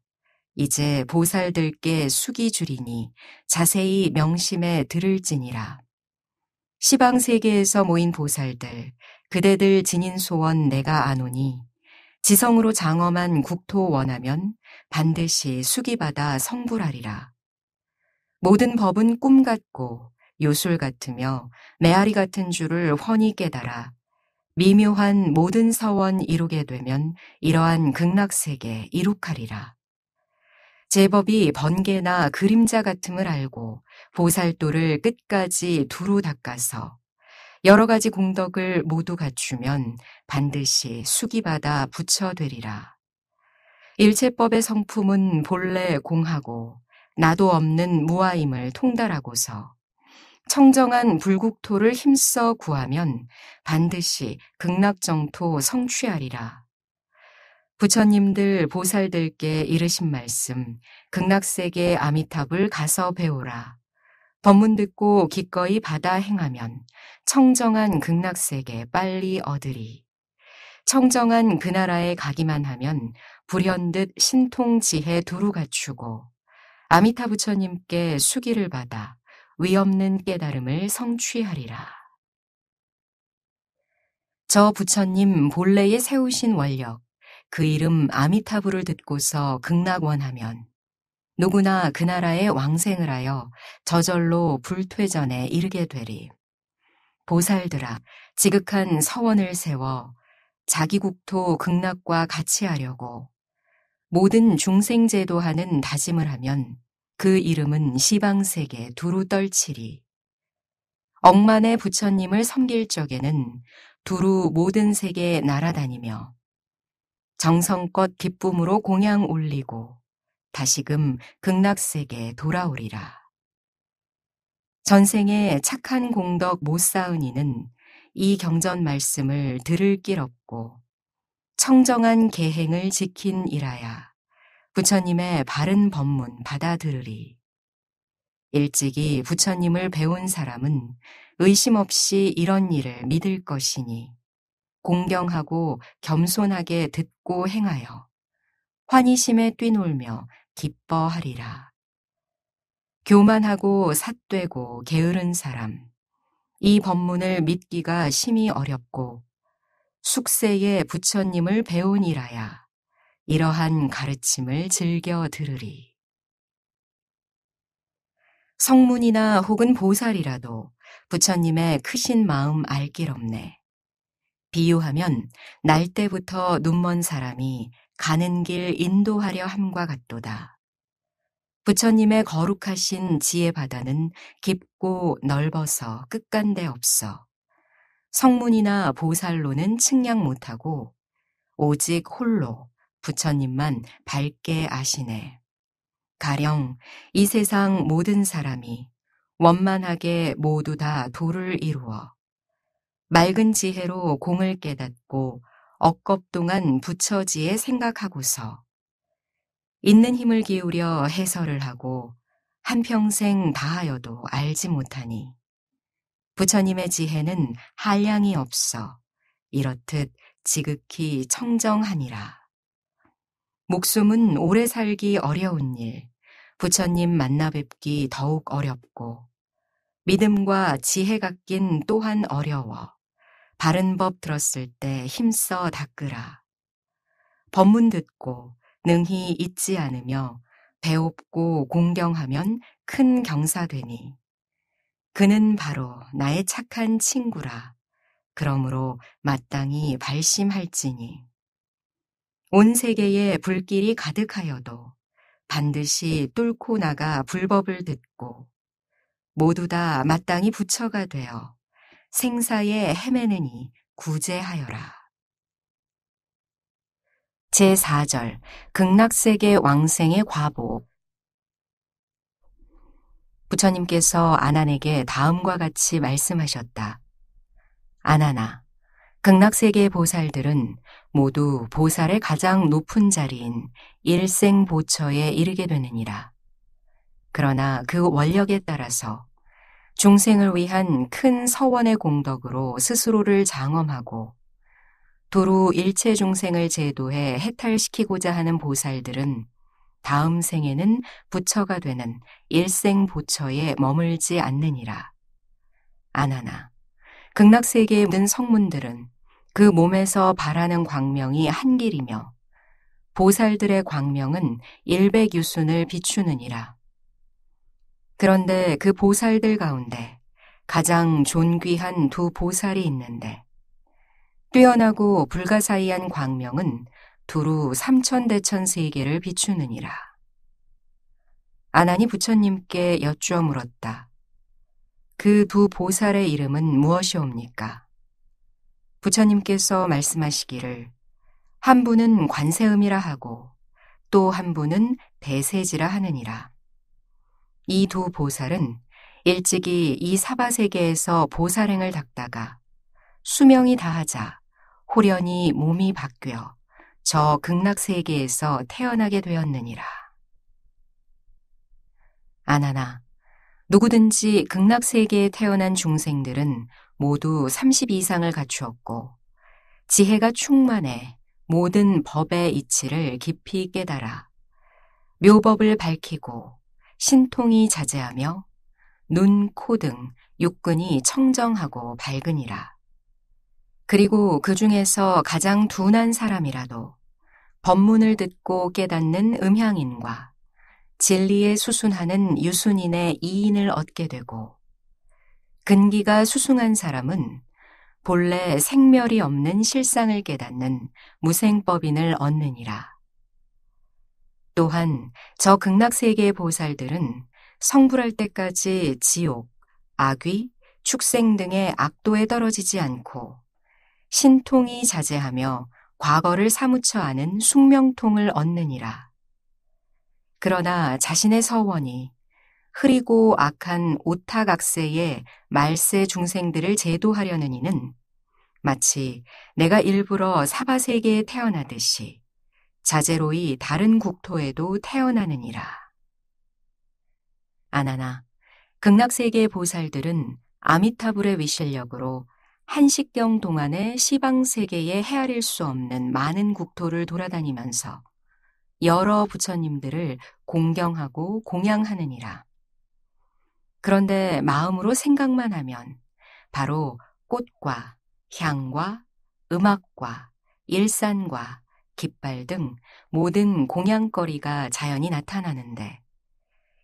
이제 보살들께 숙이 줄이니 자세히 명심해 들을지니라. 시방 세계에서 모인 보살들, 그대들 지닌 소원 내가 아노니 지성으로 장엄한 국토 원하면 반드시 수기받아 성불하리라. 모든 법은 꿈 같고 요술 같으며 메아리 같은 줄을 훤히 깨달아 미묘한 모든 서원 이루게 되면 이러한 극락세계 이룩하리라. 제법이 번개나 그림자 같음을 알고 보살도를 끝까지 두루 닦아서 여러 가지 공덕을 모두 갖추면 반드시 수기받아 부처되리라. 일체법의 성품은 본래 공하고 나도 없는 무아임을 통달하고서 청정한 불국토를 힘써 구하면 반드시 극락정토 성취하리라. 부처님들 보살들께 이르신 말씀, 극락세계 아미탑을 가서 배우라. 법문 듣고 기꺼이 받아 행하면 청정한 극락세계 빨리 얻으리. 청정한 그 나라에 가기만 하면 불현듯 신통지혜 두루 갖추고 아미타 부처님께 수기를 받아 위없는 깨달음을 성취하리라. 저 부처님 본래에 세우신 원력, 그 이름 아미타부를 듣고서 극락원하면 누구나 그 나라에 왕생을 하여 저절로 불퇴전에 이르게 되리. 보살들아, 지극한 서원을 세워 자기 국토 극락과 같이 하려고 모든 중생제도 하는 다짐을 하면 그 이름은 시방세계 두루 떨치리. 억만의 부처님을 섬길 적에는 두루 모든 세계 에 날아다니며 정성껏 기쁨으로 공양 올리고 다시금 극락세계 에 돌아오리라. 전생에 착한 공덕 못 쌓은 이는 이 경전 말씀을 들을 길 없고 청정한 계행을 지킨 이라야. 부처님의 바른 법문 받아들으리. 일찍이 부처님을 배운 사람은 의심 없이 이런 일을 믿을 것이니 공경하고 겸손하게 듣고 행하여 환희심에 뛰놀며 기뻐하리라. 교만하고 삿되고 게으른 사람, 이 법문을 믿기가 심히 어렵고 숙세에 부처님을 배우니라야 이러한 가르침을 즐겨 들으리. 성문이나 혹은 보살이라도 부처님의 크신 마음 알 길 없네. 비유하면 날 때부터 눈먼 사람이 가는 길 인도하려 함과 같도다. 부처님의 거룩하신 지혜 바다는 깊고 넓어서 끝간데 없어. 성문이나 보살로는 측량 못하고 오직 홀로 부처님만 밝게 아시네. 가령 이 세상 모든 사람이 원만하게 모두 다 도를 이루어 맑은 지혜로 공을 깨닫고 억겁 동안 부처지에 생각하고서 있는 힘을 기울여 해설을 하고 한평생 다하여도 알지 못하니 부처님의 지혜는 한량이 없어 이렇듯 지극히 청정하니라. 목숨은 오래 살기 어려운 일, 부처님 만나 뵙기 더욱 어렵고, 믿음과 지혜 가낀 또한 어려워. 바른 법 들었을 때 힘써 닦으라. 법문 듣고 능히 잊지 않으며 배웁고 공경하면 큰 경사되니. 그는 바로 나의 착한 친구라. 그러므로 마땅히 발심할지니. 온 세계에 불길이 가득하여도 반드시 뚫고 나가 불법을 듣고 모두 다 마땅히 부처가 되어 생사에 헤매느니 구제하여라. 제4절 극락세계 왕생의 과복 부처님께서 아난에게 다음과 같이 말씀하셨다. 아난아, 극락세계 보살들은 모두 보살의 가장 높은 자리인 일생보처에 이르게 되느니라. 그러나 그 원력에 따라서 중생을 위한 큰 서원의 공덕으로 스스로를 장엄하고 도로 일체 중생을 제도해 해탈시키고자 하는 보살들은 다음 생에는 부처가 되는 일생보처에 머물지 않느니라. 아나나. 극락세계에 든 성문들은 그 몸에서 바라는 광명이 한 길이며 보살들의 광명은 일백유순을 비추느니라. 그런데 그 보살들 가운데 가장 존귀한 두 보살이 있는데 뛰어나고 불가사의한 광명은 두루 삼천대천 세계를 비추느니라. 아나니 부처님께 여쭈어 물었다. 그두 보살의 이름은 무엇이옵니까? 부처님께서 말씀하시기를 한 분은 관세음이라 하고 또 한 분은 대세지라 하느니라. 이 두 보살은 일찍이 이 사바세계에서 보살행을 닦다가 수명이 다하자 호련히 몸이 바뀌어 저 극락세계에서 태어나게 되었느니라. 아나나, 누구든지 극락 세계에 태어난 중생들은 모두 30 이상을 갖추었고 지혜가 충만해 모든 법의 이치를 깊이 깨달아 묘법을 밝히고 신통이 자제하며 눈, 코 등 육근이 청정하고 밝으니라. 그리고 그 중에서 가장 둔한 사람이라도 법문을 듣고 깨닫는 음향인과 진리에 수순하는 유순인의 이인을 얻게 되고 근기가 수순한 사람은 본래 생멸이 없는 실상을 깨닫는 무생법인을 얻느니라. 또한 저 극락세계의 보살들은 성불할 때까지 지옥, 악귀, 축생 등의 악도에 떨어지지 않고 신통이 자제하며 과거를 사무쳐 아는 숙명통을 얻느니라. 그러나 자신의 서원이 흐리고 악한 오타각세의 말세 중생들을 제도하려는 이는 마치 내가 일부러 사바세계에 태어나듯이 자제로이 다른 국토에도 태어나느니라. 아나나, 극락세계의 보살들은 아미타불의 위실력으로 한식경 동안의 시방세계에 헤아릴 수 없는 많은 국토를 돌아다니면서 여러 부처님들을 공경하고 공양하느니라. 그런데 마음으로 생각만 하면 바로 꽃과 향과 음악과 일산과 깃발 등 모든 공양거리가 자연히 나타나는데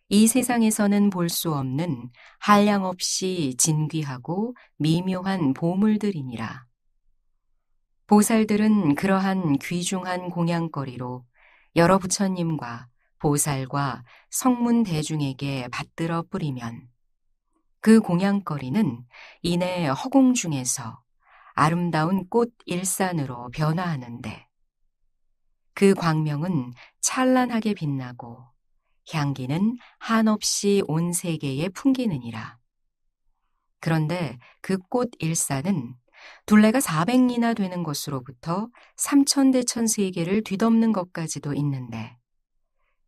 이 세상에서는 볼 수 없는 한량 없이 진귀하고 미묘한 보물들이니라. 보살들은 그러한 귀중한 공양거리로 여러 부처님과 보살과 성문 대중에게 받들어 뿌리면 그 공양거리는 이내 허공 중에서 아름다운 꽃 일산으로 변화하는데 그 광명은 찬란하게 빛나고 향기는 한없이 온 세계에 풍기느니라. 그런데 그 꽃 일산은 둘레가 400리나 되는 것으로부터 3천대 천세계를 뒤덮는 것까지도 있는데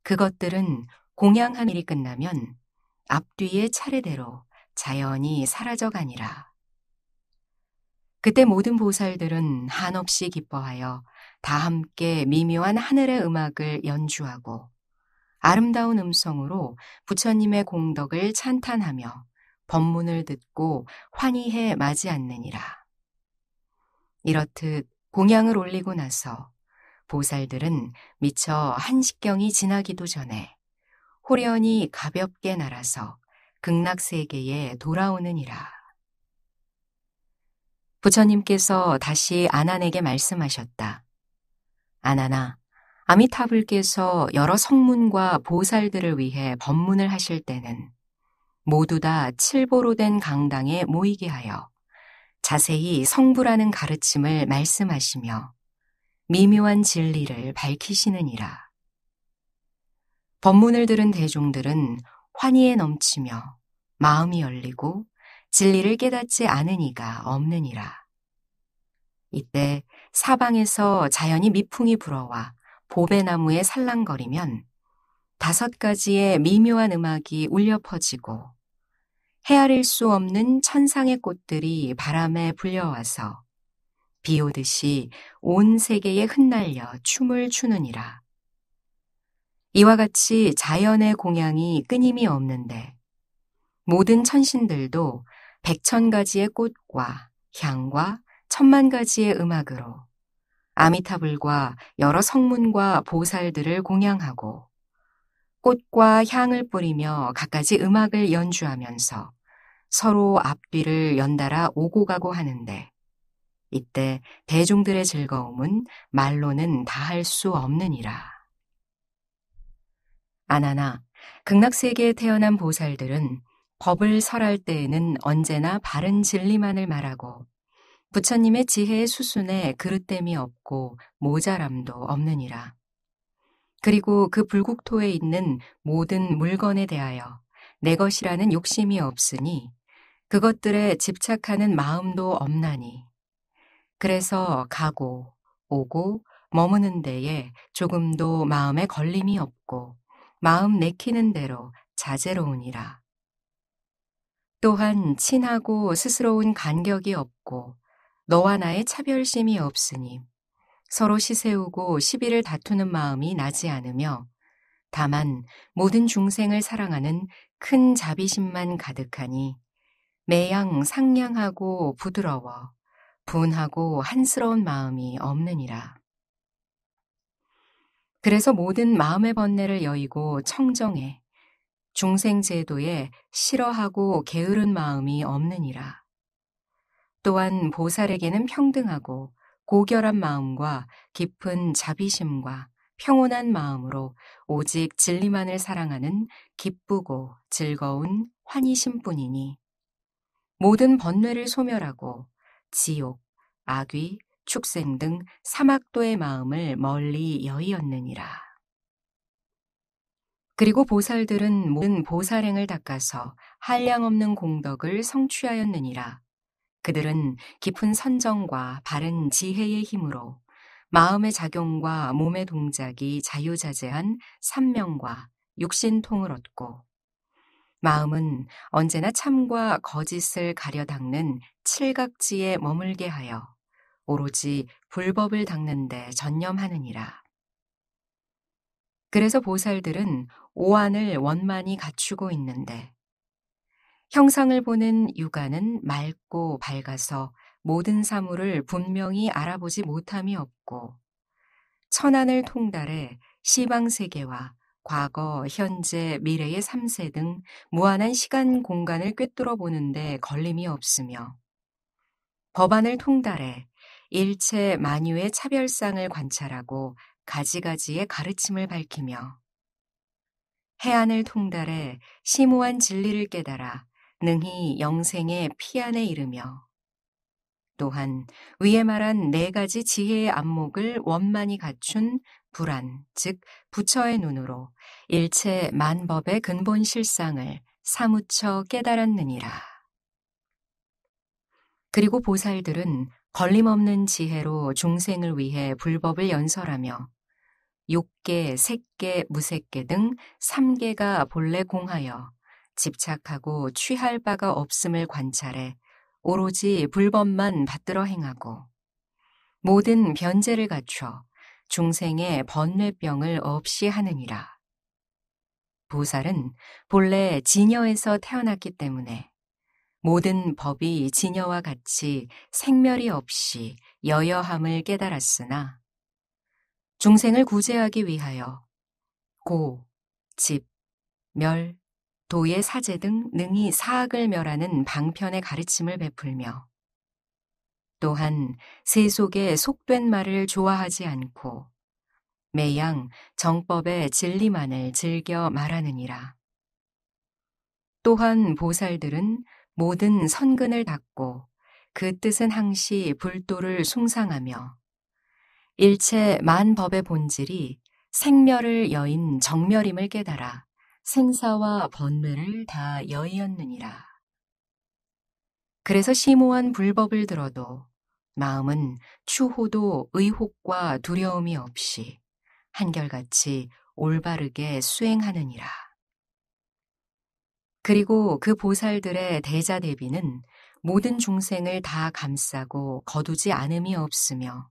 그것들은 공양한 일이 끝나면 앞뒤의 차례대로 자연히 사라져가니라. 그때 모든 보살들은 한없이 기뻐하여 다 함께 미묘한 하늘의 음악을 연주하고 아름다운 음성으로 부처님의 공덕을 찬탄하며 법문을 듣고 환희해 맞이 않느니라. 이렇듯 공양을 올리고 나서 보살들은 미처 한식경이 지나기도 전에 호련히 가볍게 날아서 극락세계에 돌아오느니라. 부처님께서 다시 아난에게 말씀하셨다. 아난아, 아미타불께서 여러 성문과 보살들을 위해 법문을 하실 때는 모두 다 칠보로 된 강당에 모이게 하여 자세히 성부라는 가르침을 말씀하시며 미묘한 진리를 밝히시느니라. 법문을 들은 대중들은 환희에 넘치며 마음이 열리고 진리를 깨닫지 않은 이가 없느니라. 이때 사방에서 자연히 미풍이 불어와 보배나무에 살랑거리면 다섯 가지의 미묘한 음악이 울려 퍼지고 헤아릴 수 없는 천상의 꽃들이 바람에 불려와서 비 오듯이 온 세계에 흩날려 춤을 추느니라. 이와 같이 자연의 공양이 끊임이 없는데 모든 천신들도 백천 가지의 꽃과 향과 천만 가지의 음악으로 아미타불과 여러 성문과 보살들을 공양하고 꽃과 향을 뿌리며 갖가지 음악을 연주하면서 서로 앞뒤를 연달아 오고 가고 하는데 이때 대중들의 즐거움은 말로는 다 할 수 없느니라. 아나나, 극락세계에 태어난 보살들은 법을 설할 때에는 언제나 바른 진리만을 말하고 부처님의 지혜의 수순에 그릇됨이 없고 모자람도 없느니라. 그리고 그 불국토에 있는 모든 물건에 대하여 내 것이라는 욕심이 없으니 그것들에 집착하는 마음도 없나니 그래서 가고 오고 머무는 데에 조금도 마음에 걸림이 없고 마음 내키는 대로 자제로우니라. 또한 친하고 스스로운 간격이 없고 너와 나의 차별심이 없으니 서로 시세우고 시비를 다투는 마음이 나지 않으며 다만 모든 중생을 사랑하는 큰 자비심만 가득하니 매양 상냥하고 부드러워 분하고 한스러운 마음이 없느니라. 그래서 모든 마음의 번뇌를 여의고 청정해 중생제도에 싫어하고 게으른 마음이 없느니라. 또한 보살에게는 평등하고 고결한 마음과 깊은 자비심과 평온한 마음으로 오직 진리만을 사랑하는 기쁘고 즐거운 환희심뿐이니 모든 번뇌를 소멸하고 지옥, 악귀, 축생 등 사막도의 마음을 멀리 여의었느니라. 그리고 보살들은 모든 보살행을 닦아서 한량 없는 공덕을 성취하였느니라. 그들은 깊은 선정과 바른 지혜의 힘으로 마음의 작용과 몸의 동작이 자유자재한 삼명과 육신통을 얻고 마음은 언제나 참과 거짓을 가려 닦는 칠각지에 머물게 하여 오로지 불법을 닦는데 전념하느니라. 그래서 보살들은 오한을 원만히 갖추고 있는데 형상을 보는 육안은 맑고 밝아서 모든 사물을 분명히 알아보지 못함이 없고 천안을 통달해 시방세계와 과거, 현재, 미래의 3세 등 무한한 시간 공간을 꿰뚫어 보는데 걸림이 없으며 법안을 통달해 일체 만유의 차별상을 관찰하고 가지가지의 가르침을 밝히며 해안을 통달해 심오한 진리를 깨달아 능히 영생의 피안에 이르며 또한 위에 말한 네 가지 지혜의 안목을 원만히 갖춘 불안, 즉 부처의 눈으로 일체 만법의 근본 실상을 사무쳐 깨달았느니라. 그리고 보살들은 걸림없는 지혜로 중생을 위해 불법을 연설하며 육계 색계, 무색계 등 3계가 본래 공하여 집착하고 취할 바가 없음을 관찰해 오로지 불법만 받들어 행하고 모든 변제를 갖춰 중생의 번뇌병을 없이 하느니라. 보살은 본래 진여에서 태어났기 때문에 모든 법이 진여와 같이 생멸이 없이 여여함을 깨달았으나 중생을 구제하기 위하여 고, 집, 멸, 도의 사제 등 능히 사악을 멸하는 방편의 가르침을 베풀며 또한 세속의 속된 말을 좋아하지 않고 매양 정법의 진리만을 즐겨 말하느니라. 또한 보살들은 모든 선근을 닦고 그 뜻은 항시 불도를 숭상하며 일체 만법의 본질이 생멸을 여인 정멸임을 깨달아 생사와 번뇌를 다 여의었느니라. 그래서 심오한 불법을 들어도 마음은 추호도 의혹과 두려움이 없이 한결같이 올바르게 수행하느니라. 그리고 그 보살들의 대자 대비는 모든 중생을 다 감싸고 거두지 않음이 없으며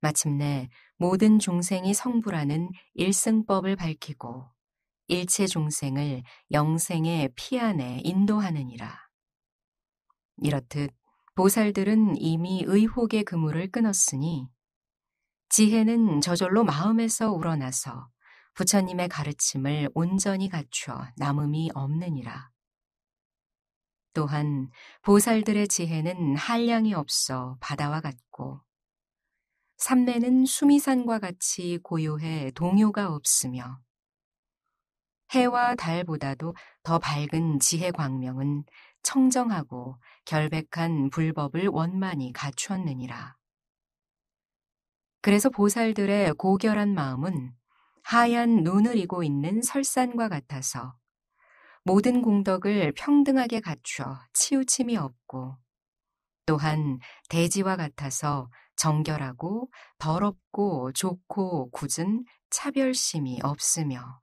마침내 모든 중생이 성불하는 일승법을 밝히고 일체 중생을 영생의 피 안에 인도하느니라. 이렇듯 보살들은 이미 의혹의 그물을 끊었으니 지혜는 저절로 마음에서 우러나서 부처님의 가르침을 온전히 갖추어 남음이 없느니라. 또한 보살들의 지혜는 한량이 없어 바다와 같고 삼매는 수미산과 같이 고요해 동요가 없으며 해와 달보다도 더 밝은 지혜 광명은 청정하고 결백한 불법을 원만히 갖추었느니라. 그래서 보살들의 고결한 마음은 하얀 눈을 이고 있는 설산과 같아서 모든 공덕을 평등하게 갖추어 치우침이 없고 또한 대지와 같아서 정결하고 더럽고 좋고 굳은 차별심이 없으며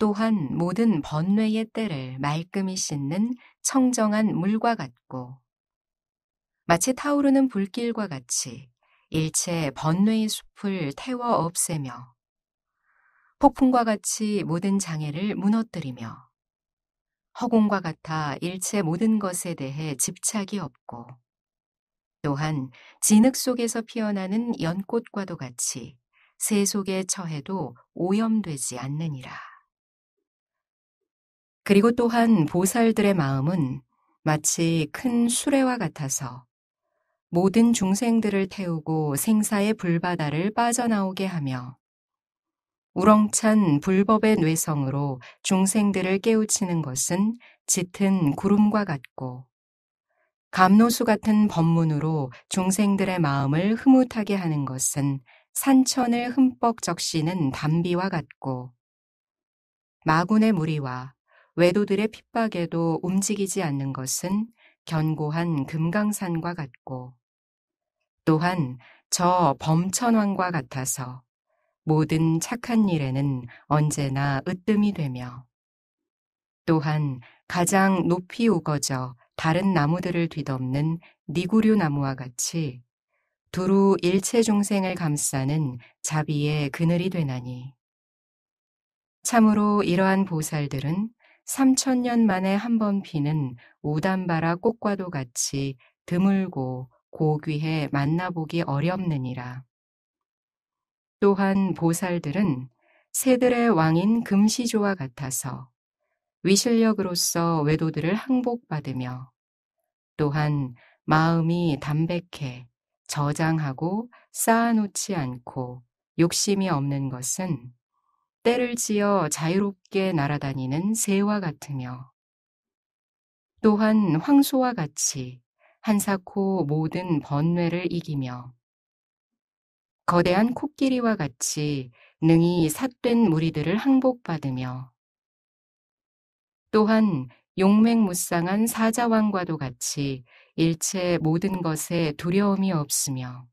또한 모든 번뇌의 때를 말끔히 씻는 청정한 물과 같고 마치 타오르는 불길과 같이 일체 번뇌의 숲을 태워 없애며 폭풍과 같이 모든 장애를 무너뜨리며 허공과 같아 일체 모든 것에 대해 집착이 없고 또한 진흙 속에서 피어나는 연꽃과도 같이 새 속에 처해도 오염되지 않느니라. 그리고 또한 보살들의 마음은 마치 큰 수레와 같아서 모든 중생들을 태우고 생사의 불바다를 빠져나오게 하며 우렁찬 불법의 뇌성으로 중생들을 깨우치는 것은 짙은 구름과 같고 감노수 같은 법문으로 중생들의 마음을 흐뭇하게 하는 것은 산천을 흠뻑 적시는 담비와 같고 마군의 무리와 외도들의 핍박에도 움직이지 않는 것은 견고한 금강산과 같고 또한 저 범천왕과 같아서 모든 착한 일에는 언제나 으뜸이 되며 또한 가장 높이 우거져 다른 나무들을 뒤덮는 니구류 나무와 같이 두루 일체 중생을 감싸는 자비의 그늘이 되나니 참으로 이러한 보살들은 삼천 년 만에 한 번 피는 우단바라 꽃과도 같이 드물고 고귀해 만나보기 어렵느니라. 또한 보살들은 새들의 왕인 금시조와 같아서 위실력으로서 외도들을 항복받으며 또한 마음이 담백해 저장하고 쌓아놓지 않고 욕심이 없는 것은 때를 지어 자유롭게 날아다니는 새와 같으며 또한 황소와 같이 한사코 모든 번뇌를 이기며 거대한 코끼리와 같이 능히 삿된 무리들을 항복받으며 또한 용맹무쌍한 사자왕과도 같이 일체 모든 것에 두려움이 없으며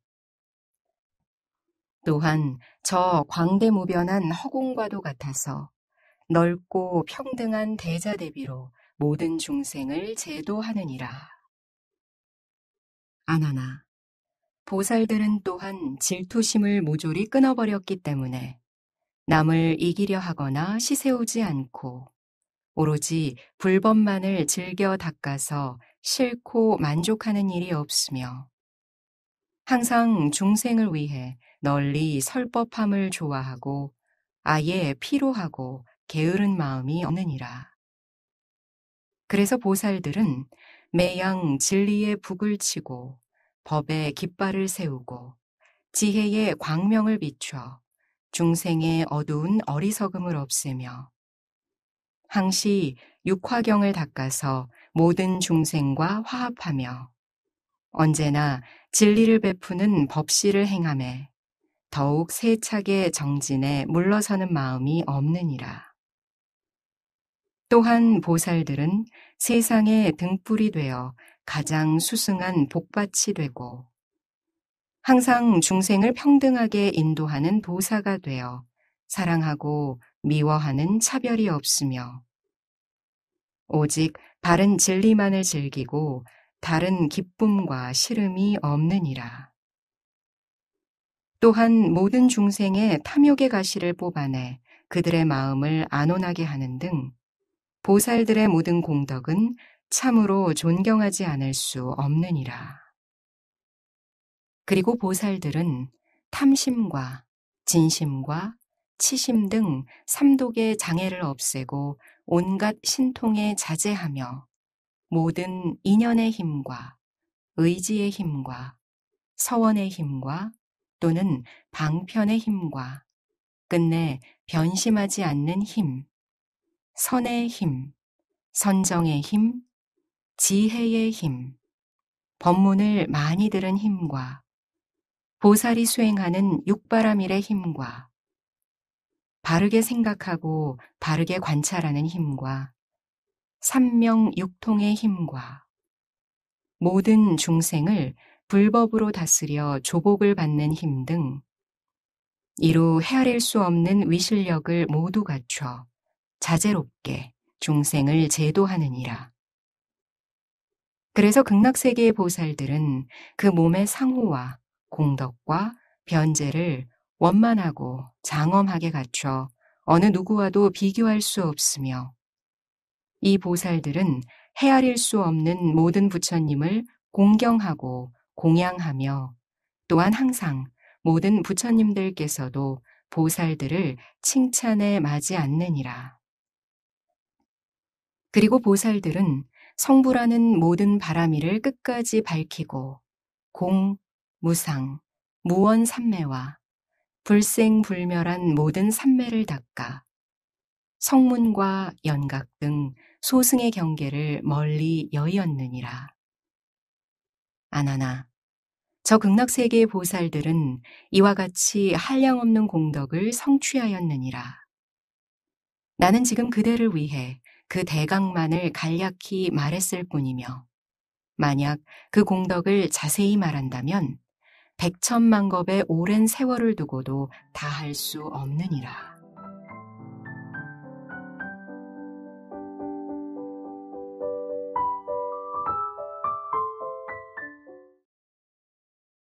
또한 저 광대무변한 허공과도 같아서 넓고 평등한 대자 대비로 모든 중생을 제도하느니라. 아나나 보살들은 또한 질투심을 모조리 끊어버렸기 때문에 남을 이기려 하거나 시세우지 않고 오로지 불법만을 즐겨 닦아서 싫고 만족하는 일이 없으며 항상 중생을 위해 널리 설법함을 좋아하고 아예 피로하고 게으른 마음이 없느니라. 그래서 보살들은 매양 진리의 북을 치고 법의 깃발을 세우고 지혜의 광명을 비춰 중생의 어두운 어리석음을 없애며 항시 육화경을 닦아서 모든 중생과 화합하며 언제나 진리를 베푸는 법시를 행함에 더욱 세차게 정진해 물러서는 마음이 없느니라. 또한 보살들은 세상의 등불이 되어 가장 수승한 복밭이 되고 항상 중생을 평등하게 인도하는 보사가 되어 사랑하고 미워하는 차별이 없으며 오직 바른 진리만을 즐기고 다른 기쁨과 시름이 없느니라. 또한 모든 중생의 탐욕의 가시를 뽑아내 그들의 마음을 안온하게 하는 등 보살들의 모든 공덕은 참으로 존경하지 않을 수 없느니라. 그리고 보살들은 탐심과 진심과 치심 등 삼독의 장애를 없애고 온갖 신통에 자제하며 모든 인연의 힘과 의지의 힘과 서원의 힘과 또는 방편의 힘과 끝내 변심하지 않는 힘, 선의 힘, 선정의 힘, 지혜의 힘, 법문을 많이 들은 힘과 보살이 수행하는 육바라밀의 힘과 바르게 생각하고 바르게 관찰하는 힘과 삼명육통의 힘과 모든 중생을 불법으로 다스려 조복을 받는 힘 등 이로 헤아릴 수 없는 위실력을 모두 갖춰 자제롭게 중생을 제도하느니라. 그래서 극락세계의 보살들은 그 몸의 상호와 공덕과 변제를 원만하고 장엄하게 갖춰 어느 누구와도 비교할 수 없으며 이 보살들은 헤아릴 수 없는 모든 부처님을 공경하고 공양하며 또한 항상 모든 부처님들께서도 보살들을 칭찬에 마지 않느니라. 그리고 보살들은 성부라는 모든 바람이를 끝까지 밝히고 공, 무상, 무원 삼매와 불생불멸한 모든 삼매를 닦아 성문과 연각 등 소승의 경계를 멀리 여의었느니라. 아나나. 저 극락세계의 보살들은 이와 같이 한량없는 공덕을 성취하였느니라. 나는 지금 그대를 위해 그대각만을 간략히 말했을 뿐이며, 만약 그 공덕을 자세히 말한다면 백천만겁의 오랜 세월을 두고도 다 할 수 없느니라.